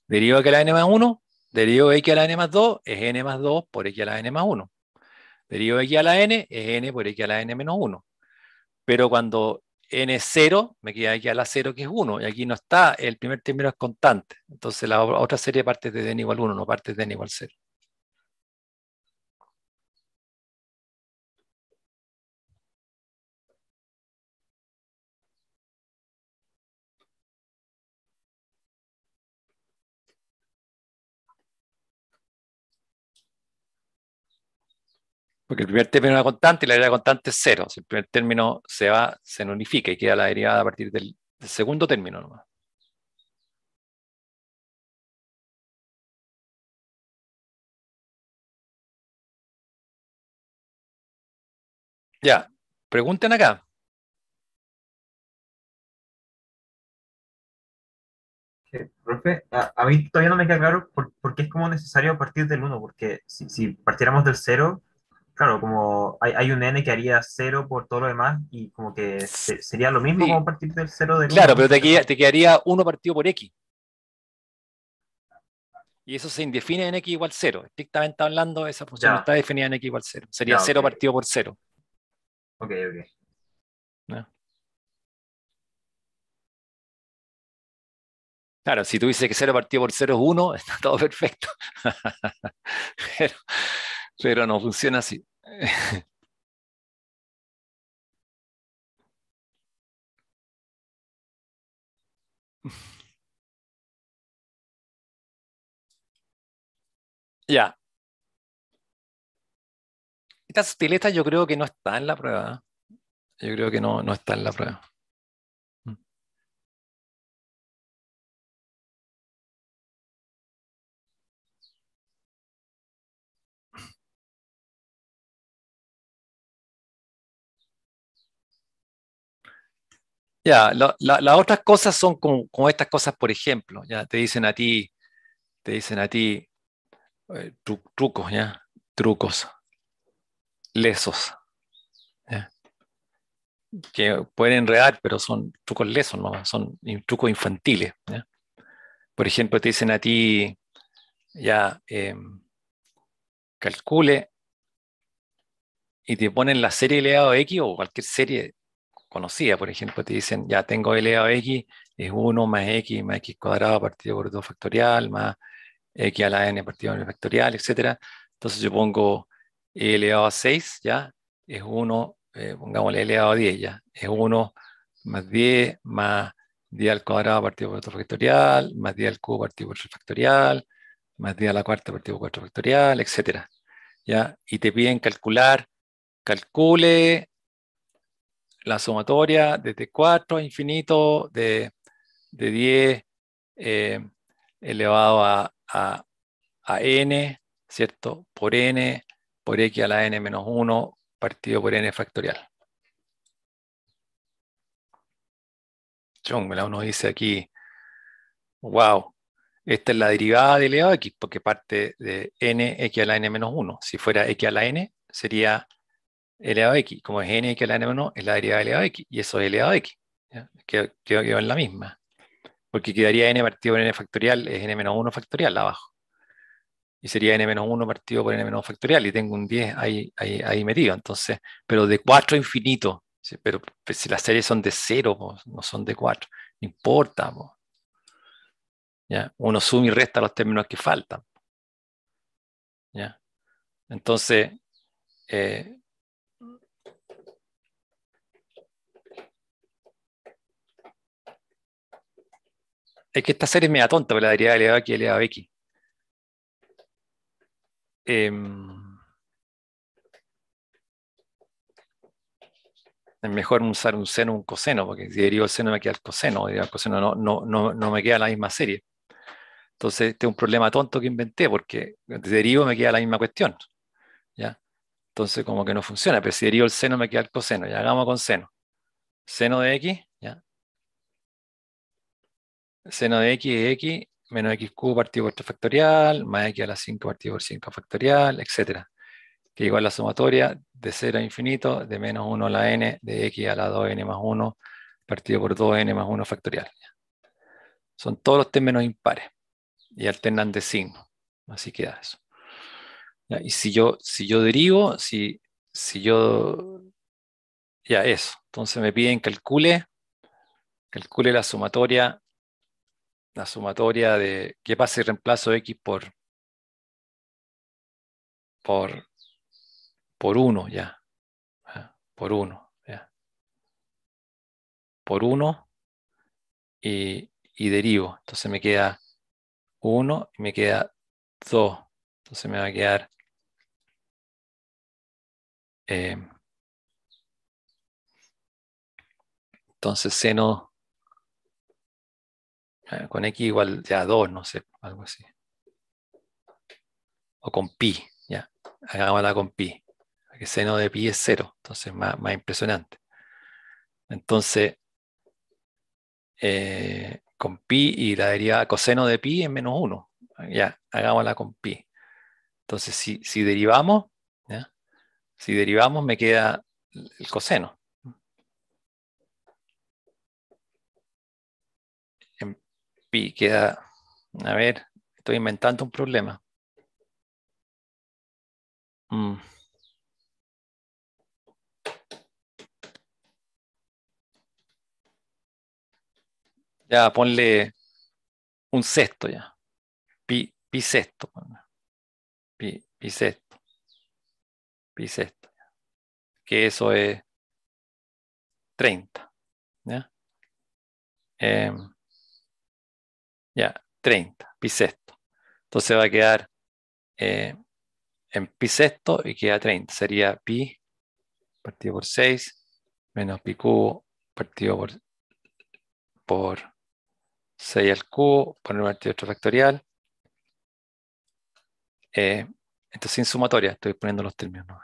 Derivo aquí a la n más 1, derivo x a la n más 2, es n más 2 por x a la n más 1. Derivo x a la n, es n por x a la n menos 1. Pero cuando n0, es me queda aquí a la 0 que es 1, y aquí no está, el primer término es constante. Entonces la otra serie parte de n igual 1, no parte de n igual 0. Porque el primer término es una constante y la derivada constante es cero. Si el primer término se va, se y queda la derivada a partir del, segundo término nomás. Ya, pregunten acá. Eh, profe, a, mí todavía no me queda claro por, qué es como necesario partir del 1, porque si, partiéramos del cero claro, como hay, un n que haría 0 por todo lo demás y como que sería lo mismo como partir del 0 del Claro, pero te, quedaría, 1 partido por x. Y eso se indefine en x igual 0 Estrictamente hablando, esa función no está definida en x igual 0 Sería 0 partido por 0 Ok, ok. Claro, si tú dices que 0 partido por 0 es 1, está todo perfecto. Pero no funciona así. Ya. Esta sutileza yo creo que no está en la prueba. Yo creo que no, no está en la prueba. Ya, las otras cosas son como, estas cosas, por ejemplo, ya te dicen a ti, te dicen a ti eh, trucos, ya, trucos, lesos, que pueden enredar, pero son trucos lesos, ¿no? son trucos infantiles. Por ejemplo, te dicen a ti, ya, em, calcule y te ponen la serie elevado x o cualquier serie conocida, por ejemplo, te dicen, ya tengo L a X, es 1 más X más X cuadrado partido por 2 factorial, más X a la N partido por N factorial, etc. Entonces yo pongo L a 6, ya, es 1, eh, pongámosle L a 10, ya, es 1 más 10 más 10 al cuadrado partido por 2 factorial, más 10 al cubo partido por 3 factorial, más 10 a la cuarta partido por 4 factorial, etc. ¿Ya? Y te piden calcular, calcule la sumatoria desde 4 a infinito de, 10 eh, elevado a, n, ¿cierto? Por n, por x a la n menos 1, partido por n factorial. Chung, la uno dice aquí, wow, esta es la derivada de elevado a x, porque parte de n, x a la n menos 1. Si fuera x a la n, sería L a x, como es n que la n1, es la derivada L a x, y eso es L a x. Quedó, en la misma. Porque quedaría n partido por n factorial, es n-1 factorial abajo. Y sería n-1 partido por n-1 factorial, y tengo un 10 ahí, ahí, metido. Entonces, pero de 4 a infinito. Pero pues, si las series son de 0, no son de 4. No importa. Uno suma y resta los términos que faltan. ¿Ya? Entonces, eh, Es que esta serie es media tonta, pero la deriva de que y a em, es mejor usar un seno un coseno, porque si derivo el seno me queda el coseno, el coseno no, no, no, me queda la misma serie. Entonces, este es un problema tonto que inventé, porque derivo me queda la misma cuestión. ¿ya? Entonces, como que no funciona, pero si derivo el seno me queda el coseno, ya hagamos con seno. Seno de x, ¿ya? seno de x es x menos x cubo partido por 3 factorial, más x a la 5 partido por 5 factorial, etc. Que igual la sumatoria de 0 a infinito de menos 1 a la n de x a la 2n más 1 partido por 2n más 1 factorial. Son todos los términos impares y alternan de signo. Así queda eso. Y si yo, si yo derivo, si, si yo... Ya, eso. Entonces me piden calcule, calcule la sumatoria la sumatoria de ¿Qué pasa si reemplazo X por, por, por 1 ah, ya. Por 1. Por 1 y, y derivo. Entonces me queda 1 y me queda 2. Entonces me va a quedar eh, entonces seno eh, con x igual ya 2, no sé, algo así. O con pi, ya. Hagámosla con pi. que seno de pi es 0, entonces más, más impresionante. Entonces, eh, con pi y la derivada coseno de pi es menos 1. Ya, hagámosla con pi. Entonces, si, si derivamos, ¿ya? si derivamos me queda el coseno. queda, a ver, estoy inventando un problema. Mm. Ya, ponle un sexto ya. Pi, pi sexto. Pi, pi sexto. Pi Que eso es 30. ¿ya? Em, ya, 30, pi sexto. Entonces va a quedar eh, en pi sexto y queda 30. Sería pi partido por 6 menos pi cubo partido por, 6 al cubo, por el partido otro factorial. entonces eh, sin sumatoria, estoy poniendo los términos.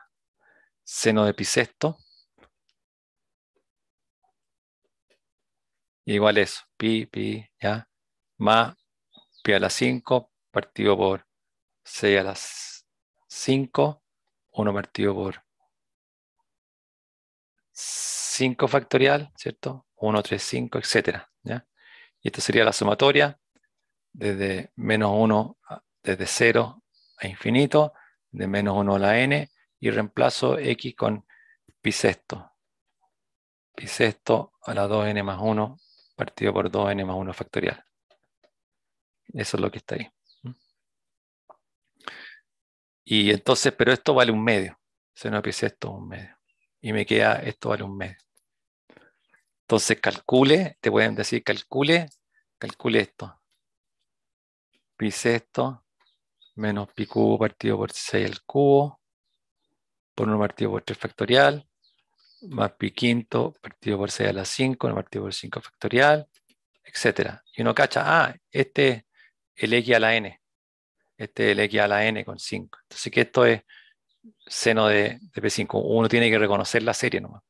Seno de pi sexto. igual eso, pi, pi, ya, más pi a la 5 partido por 6 a las 5, 1 partido por 5 factorial, ¿cierto? 1, 3, 5, etc. Y esta sería la sumatoria desde menos 1, desde 0 a infinito, de menos 1 a la n, y reemplazo x con pi sexto. Pi sexto a la 2n más 1 partido por 2n más 1 factorial. Eso es lo que está ahí. Y entonces, pero esto vale un medio. Se nos pise esto un medio. Y me queda, esto vale un medio. Entonces calcule, te pueden decir calcule, calcule esto. Pi esto, menos pi cubo partido por 6 al cubo por 1 partido por 3 factorial más pi quinto partido por 6 a la 5, 1 partido por 5 factorial, etc. Y uno cacha, ah, este el X a la N. Este es el X a la N con 5. Entonces que esto es seno de, P5. Uno tiene que reconocer la serie nomás.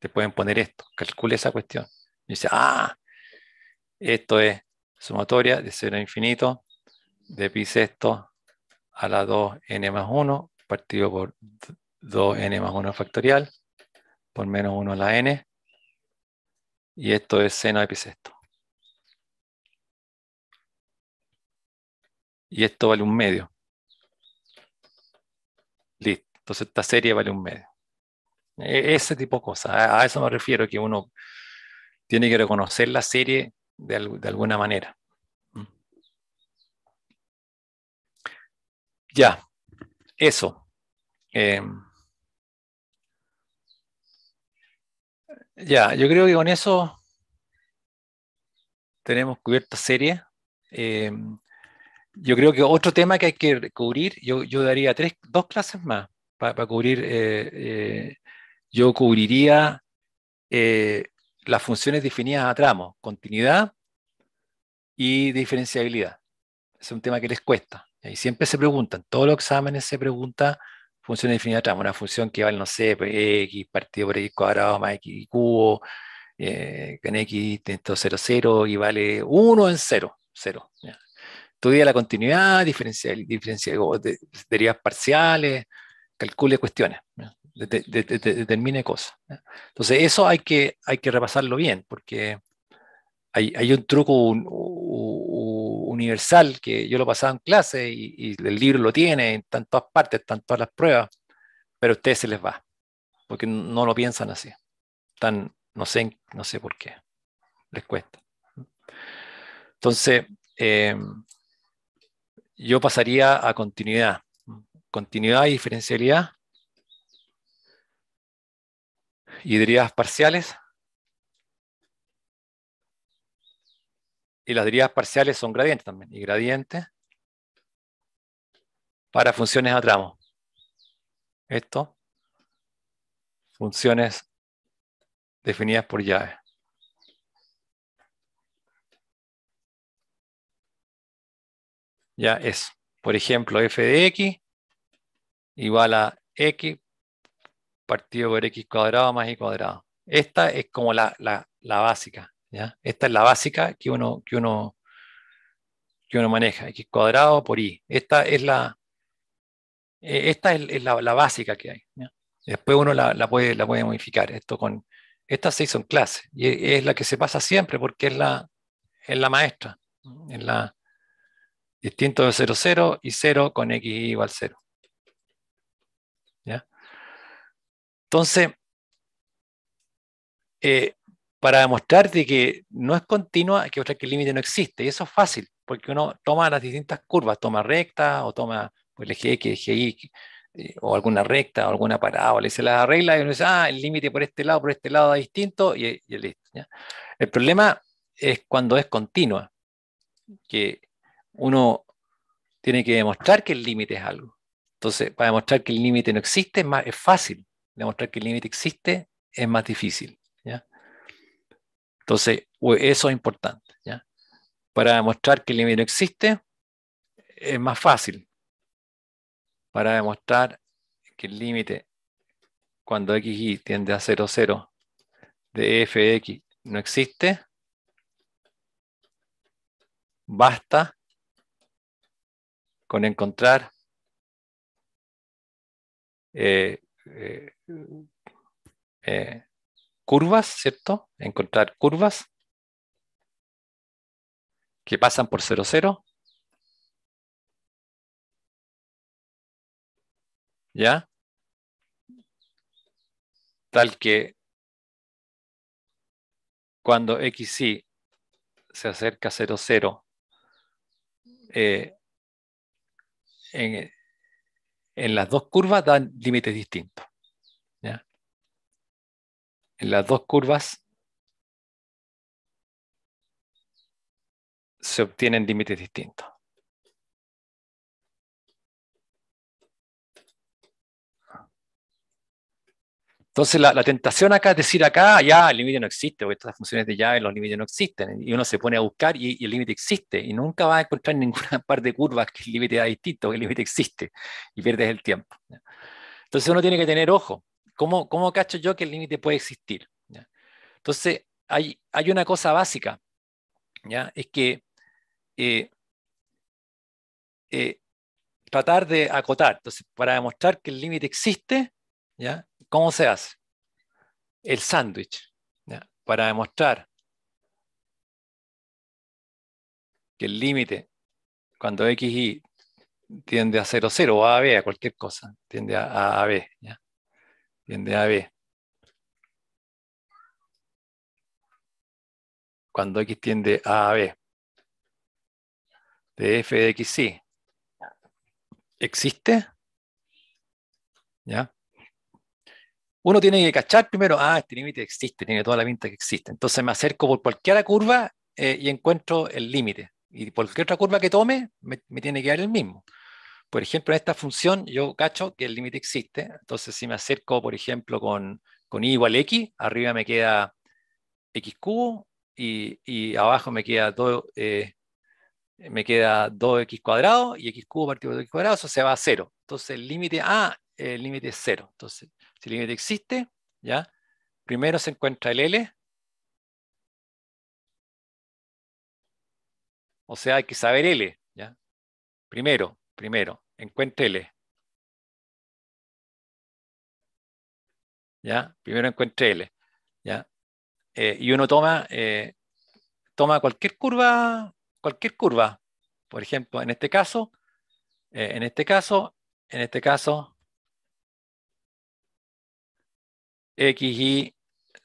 Te pueden poner esto. Calcule esa cuestión. Y dice, ah, esto es sumatoria de seno infinito de pi sexto a la 2n más 1 partido por 2n más 1 factorial por menos 1 a la n. Y esto es seno de pi sexto. y esto vale un medio. Listo. Entonces esta serie vale un medio. E, ese tipo de cosas. A, eso me refiero, que uno tiene que reconocer la serie de, alguna manera. Mm. Ya, eso. Em, ya, yo creo que con eso tenemos cubierta serie. Eh, yo creo que otro tema que hay que cubrir, yo, daría tres, dos clases más para cubrir, eh, eh, yo cubriría eh, las funciones definidas a tramos, continuidad y diferenciabilidad. Es un tema que les cuesta. Y siempre se preguntan, todos los exámenes se pregunta funciones definidas a tramos, una función que vale, no sé, pues, x partido por x cuadrado más x cubo, con x esto 0, 0 y vale 1 en 0, 0 estudia la continuidad, diferencia, diferencia de, derivadas parciales, calcule cuestiones, determine cosas. Entonces, eso hay que, hay que repasarlo bien, porque hay, un truco universal que yo lo pasaba en clase y, el libro lo tiene, en tantas partes, en todas las pruebas, pero a ustedes se les va, porque no lo piensan así. Tan, no, sé, no sé por qué, les cuesta. Entonces, eh, yo pasaría a continuidad. Continuidad y diferencialidad. Y derivadas parciales. Y las derivadas parciales son gradientes también. Y gradientes para funciones a tramo. Esto, funciones definidas por llave. ya es, por ejemplo, f de x igual a x partido por x cuadrado más y cuadrado. Esta es como la, básica, ¿ya? Esta es la básica que uno, que uno, que uno maneja, x cuadrado por y. Esta es la, e, esta es, la, básica que hay. Después uno la, puede, la puede modificar. Esto con, esta se hizo y es la que se pasa siempre porque es la, es la maestra, es la, distinto de 0, 0 y 0 con x igual 0. ¿Ya? Entonces, eh, para demostrarte que no es continua, hay que otra que el límite no existe. Y eso es fácil, porque uno toma las distintas curvas, toma recta o toma pues, el eje X, eje Y, eh, o alguna recta o alguna parábola, y se las arregla y uno dice, ah, el límite por este lado, por este lado es distinto, y, listo. El problema es cuando es continua, que uno tiene que demostrar que el límite es algo. Entonces, para demostrar que el límite no existe es, más, fácil. Demostrar que el límite existe es más difícil. Entonces, eso es importante. Para demostrar que el límite no existe es más fácil. Para demostrar que el límite cuando x, tiende a 0, 0 de f no existe, basta con encontrar eh, eh, eh, curvas, ¿cierto? Encontrar curvas que pasan por 0, 0. ¿Ya? Tal que cuando XY se acerca a 0, 0, en, las dos curvas dan límites distintos. En las dos curvas se obtienen límites distintos. Entonces la, tentación acá es decir acá, ya el límite no existe, porque estas funciones de llave, los límites no existen, y uno se pone a buscar y, el límite existe, y nunca va a encontrar ninguna par de curvas que el límite sea distinto, que el límite existe, y pierdes el tiempo. Entonces uno tiene que tener ojo, ¿cómo, cómo cacho yo que el límite puede existir? Entonces hay, hay una cosa básica, ¿ya? es que eh, eh, tratar de acotar. Entonces, para demostrar que el límite existe, ¿ya? ¿Cómo se hace? El sándwich, para demostrar que el límite, cuando x y tiende a 0, 0 o a b, a cualquier cosa, tiende a, a, b, tiende a b. Cuando x tiende a b, de f de x, y ¿Existe? ¿Ya? uno tiene que cachar primero, ah, este límite existe, tiene toda la pinta que existe. Entonces me acerco por cualquiera curva eh, y encuentro el límite. Y por cualquier otra curva que tome, me, tiene que dar el mismo. Por ejemplo, en esta función yo cacho que el límite existe. Entonces si me acerco, por ejemplo, con, con igual a x, arriba me queda x cubo y, y abajo me queda 2, eh, me queda 2x cuadrado y x cubo partido de 2x cuadrado, eso se va a 0. Entonces el límite a, ah, el límite es 0. Entonces si el límite existe, ¿ya? Primero se encuentra el L. O sea, hay que saber L, ¿ya? Primero, primero, encuentre L. ¿Ya? Primero encuentre L. ¿ya? Eh, y uno toma, eh, toma cualquier curva, cualquier curva. Por ejemplo, en este caso, eh, en este caso, en este caso, y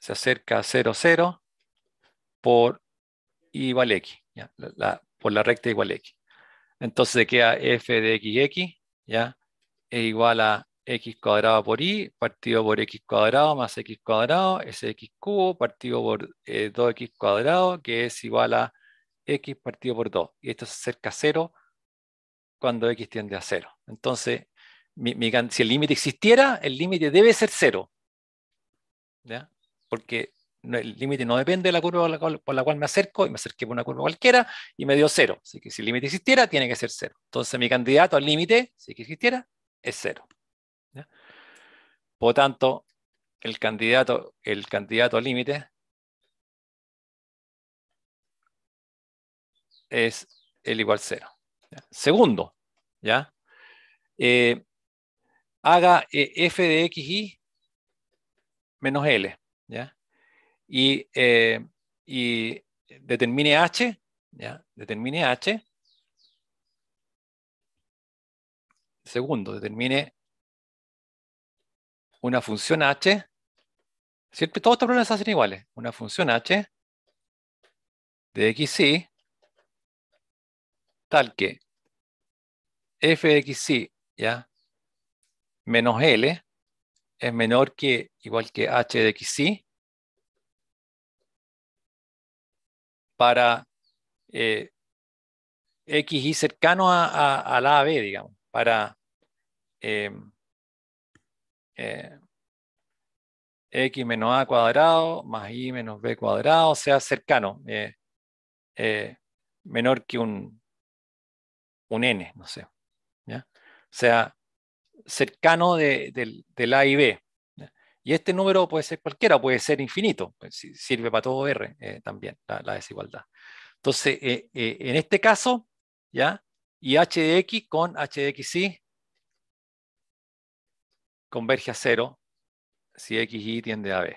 se acerca a 0, 0 por igual X, La, por la recta igual X. Entonces queda f de x ¿ya? Es igual a x cuadrado por y, partido por x cuadrado más x cuadrado, es x cubo, partido por 2x eh, cuadrado, que es igual a x partido por 2. Y esto se acerca a 0 cuando x tiende a 0. Entonces, si el límite existiera, el límite debe ser 0. Porque el límite no depende de la curva por la, cual, me acerco, y me acerqué por una curva cualquiera y me dio cero. Así que si el límite existiera, tiene que ser cero. Entonces mi candidato al límite, si existiera, es cero. Por lo tanto, el candidato, el candidato al límite es el igual cero. Segundo, ¿ya? Eh, haga eh, f de x, y menos L, ¿ya? Eh, y, determine H, ¿ya? Determine H. Segundo, determine una función H. Siempre todos estos problemas se hacen iguales. Una función H de xy tal que f de xy, ¿ya? Menos L es menor que igual que h de xy, para eh, x y cercano a, a, la AB, digamos, para em, eh, x menos a cuadrado más y menos b cuadrado, o sea, cercano, eh, eh, menor que un, un n, no sé. O sea, cercano de, del, A y B. Y este número puede ser cualquiera, puede ser infinito, pues, sirve para todo R eh, también, la, desigualdad. Entonces, eh, eh, en este caso, ¿ya? Y h de x con h de xy converge a cero si y tiende a b.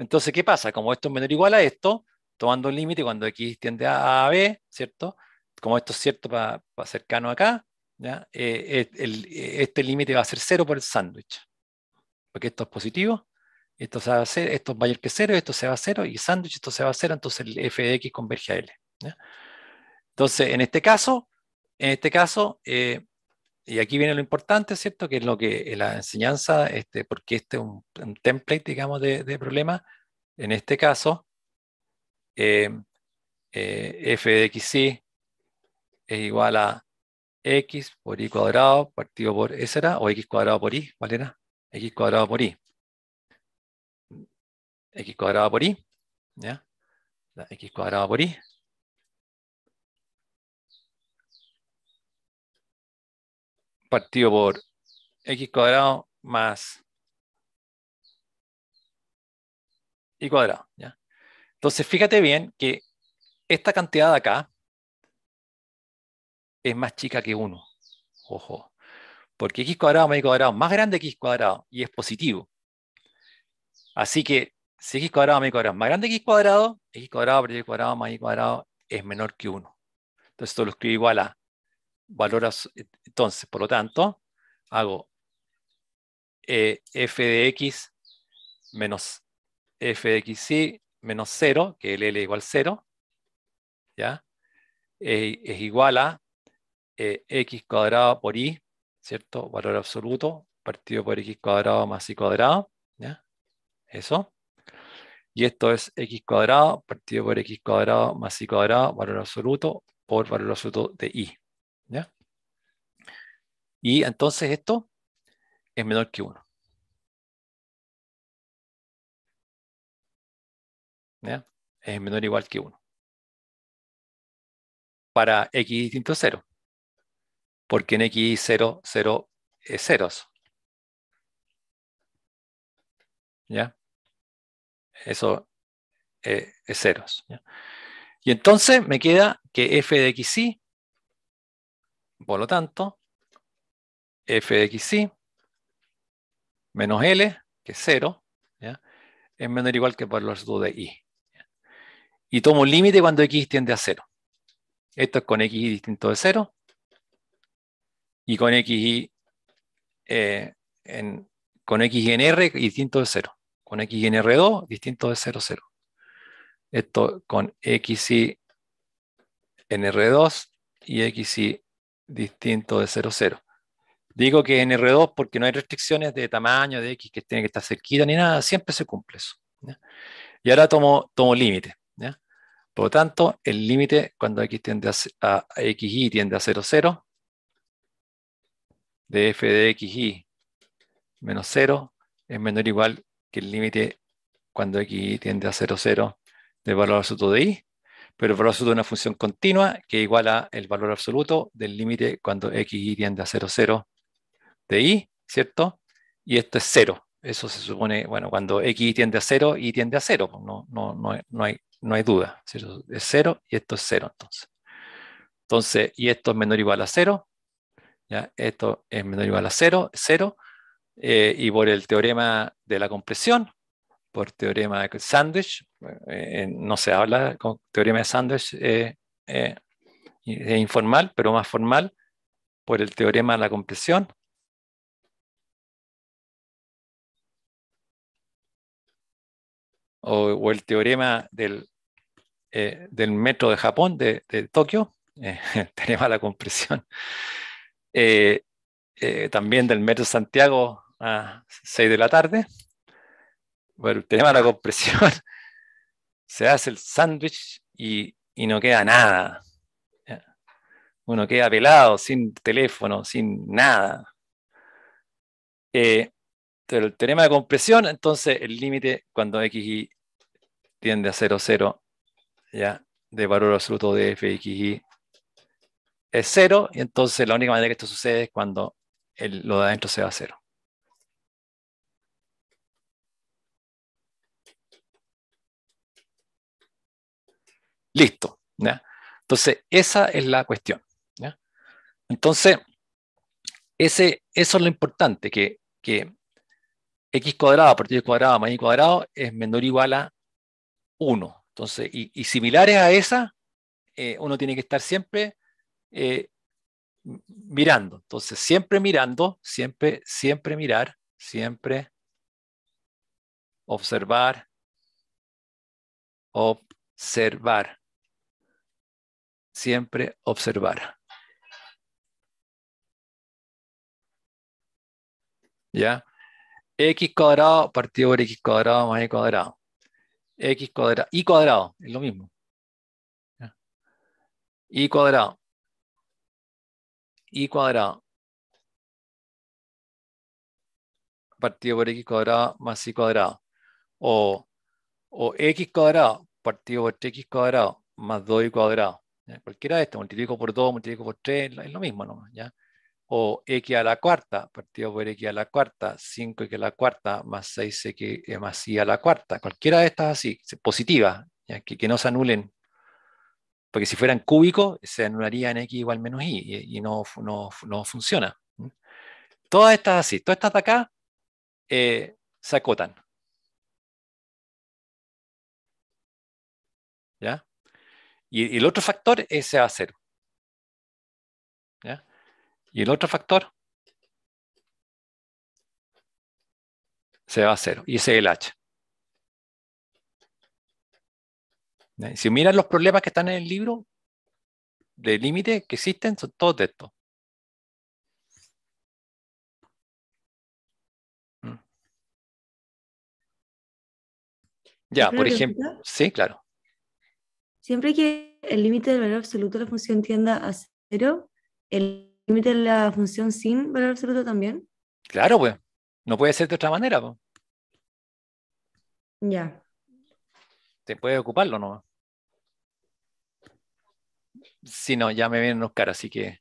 Entonces, ¿qué pasa? Como esto es menor o igual a esto, tomando el límite cuando x tiende a, a b, ¿cierto? Como esto es cierto para cercano acá, eh, eh, este límite va a ser 0 por el sándwich, porque esto es positivo, esto, se va a hacer, esto es mayor que cero, esto se va a cero, y sándwich esto se va a cero, entonces el f de x converge a L. Entonces, en este caso, en este caso, eh, y aquí viene lo importante, ¿cierto? Que es lo que la enseñanza, este, porque este es un, template, digamos, de, problema, en este caso, f de y es igual a x por y cuadrado partido por, ¿esa era? ¿O x cuadrado por y? ¿vale? x cuadrado por y. x cuadrado por y, ¿ya? x cuadrado por y. Partido por x cuadrado más y cuadrado, ¿ya? Entonces, fíjate bien que esta cantidad de acá, es más chica que 1. Ojo. Porque x cuadrado más y cuadrado más grande que x cuadrado y es positivo. Así que si x cuadrado más y cuadrado más grande que x cuadrado, x cuadrado por y cuadrado más y cuadrado es menor que 1. Entonces esto lo escribo igual a valor Entonces, por lo tanto, hago eh, f de x menos f de x y menos 0, que el L igual 0, ¿ya? es igual a eh, x cuadrado por y, ¿cierto? Valor absoluto, partido por x cuadrado más y cuadrado, ¿ya? Eso. Y esto es x cuadrado partido por x cuadrado más y cuadrado, valor absoluto, por valor absoluto de y, ¿ya? Y entonces esto es menor que 1. ¿Ya? Es menor o igual que 1. Para x distinto a 0 porque en x 0, 0 eh, eh, es ceros. ¿Ya? Eso es ceros. Y entonces me queda que f de x, y. por lo tanto, f de x, y menos L, que es 0, ¿ya? es menor o igual que por los dos de y. Y tomo un límite cuando X tiende a 0. Esto es con X distinto de 0 y con X eh, en, con X en R distinto de 0. Con X en R2, distinto de 0, 0. Esto con X y en R2 y X y distinto de 0, 0. Digo que en R2 porque no hay restricciones de tamaño, de X que tiene que estar cerquita ni nada, siempre se cumple eso. Y ahora tomo, tomo límite. Por lo tanto, el límite cuando X tiende a, tiende a 0, 0, de f de y menos 0 es menor o igual que el límite cuando x tiende a 0, 0 del valor absoluto de y. pero el valor absoluto de una función continua que es a el valor absoluto del límite cuando x tiende a 0, 0 de y, ¿cierto? Y esto es 0. Eso se supone, bueno, cuando x tiende a 0, y tiende a 0, pues no, no, no, hay, no hay duda, Es 0 y esto es 0 entonces. Entonces, y esto es menor o igual a 0, esto es menor o igual a cero cero eh, y por el teorema de la compresión, por teorema de Sandwich, eh, eh, no se habla con teorema de Sandwich, es informal, pero más formal, por el teorema de la compresión. O, el teorema del, metro de Japón, de, de Tokio, el teorema de la compresión. Eh, eh, también del Metro Santiago a 6 de la tarde. Bueno, de la compresión, se hace el sándwich y, no queda nada. Uno queda pelado, sin teléfono, sin nada. Eh, pero el teorema de compresión, entonces el límite cuando x y tiende a 0, 0, ya, de valor absoluto de y es cero, y entonces la única manera que esto sucede es cuando el, lo de adentro se va a cero. Listo. Entonces, esa es la cuestión. Entonces, ese, eso es lo importante, que, que x cuadrado por y cuadrado más y cuadrado es menor o igual a 1. Entonces, y, similares a esa, eh, uno tiene que estar siempre eh, mirando. Entonces, siempre mirando, siempre, siempre mirar, siempre observar, observar. Siempre observar. ¿Ya? X cuadrado partido por X cuadrado más Y cuadrado. X cuadrado. Y cuadrado, es lo mismo. Y cuadrado y cuadrado partido por x cuadrado más y cuadrado. O, x cuadrado partido por 3x cuadrado más 2y cuadrado. Cualquiera de estas, multiplico por 2, multiplico por 3, es lo mismo ¿ya? O x a la cuarta partido por x a la cuarta, 5x a la cuarta más 6x más y a la cuarta. Cualquiera de estas así, positivas, Que, que no se anulen porque si fueran cúbicos se en x igual menos y, y no, funciona. Todas estas así, todas estas de acá eh, se acotan. ¿Ya? Y, el otro factor ese va a cero. ¿Ya? Y el otro factor se va a cero. Y ese es el h. Eh, si miras los problemas que están en el libro, de límite que existen, son todos estos. Mm. Ya, por ejemplo, sí, claro. Siempre que el límite del valor absoluto de la función tienda a cero, el límite de la función sin valor absoluto también. Claro, pues. No puede ser de otra manera, pues. Ya. Te puedes ocuparlo, ¿no? Sí, no, ya me vienen caras, así que.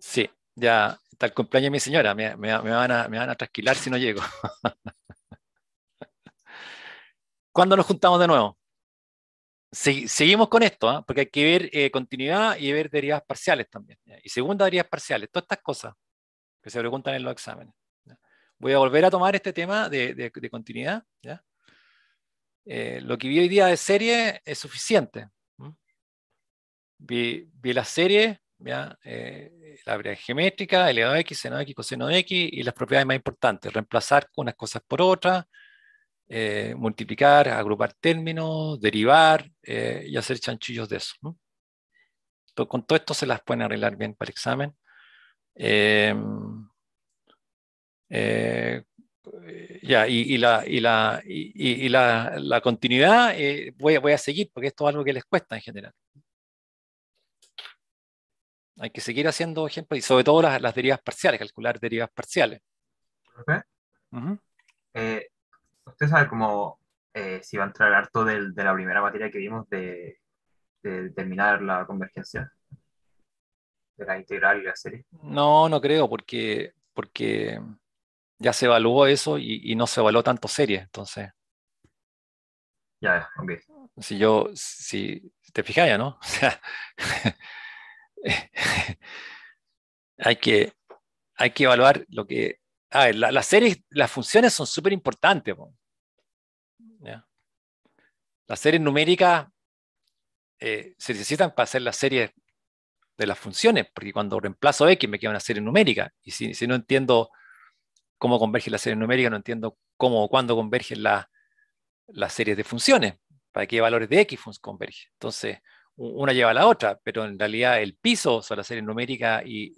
Sí, ya está el cumpleaños de mi señora, me, van, a, me trasquilar si no llego. ¿Cuándo nos juntamos de nuevo? seguimos con esto, ¿ah? porque hay que ver eh, continuidad y ver derivadas parciales también. Y segunda derivadas parciales, todas estas cosas que se preguntan en los exámenes. Voy a volver a tomar este tema de, continuidad. Eh, lo que vi hoy día de serie es suficiente vi, la serie eh, la variedad geométrica, elevado a x, seno de x, coseno de x, y las propiedades más importantes, reemplazar unas cosas por otras, eh, multiplicar, agrupar términos, derivar eh, y hacer chanchillos de eso. con todo esto se las pueden arreglar bien para el examen. Em, y, la, continuidad voy, a seguir porque esto es algo que les cuesta en general. Hay que seguir haciendo ejemplos y sobre todo las, las derivadas parciales, calcular derivadas parciales. Eh, usted sabe cómo eh, si va a entrar harto de la primera materia que vimos de, de determinar la convergencia de la integral y la serie. No, no creo, porque, porque ya se evaluó eso y, no se evaluó tanto serie, entonces. Ya, Si yo, si te fijas ya, ¿no? O sea, hay, que, hay que evaluar lo que... A ver, las series, las funciones son súper importantes. Las series numéricas eh, se necesitan para hacer las series de las funciones, porque cuando reemplazo X me queda una serie numérica. Y si, no entiendo cómo converge la serie numérica no entiendo cómo o cuándo convergen la, las series de funciones, para qué valores de X convergen. Entonces, una lleva a la otra, pero en realidad el piso sea, la serie numérica y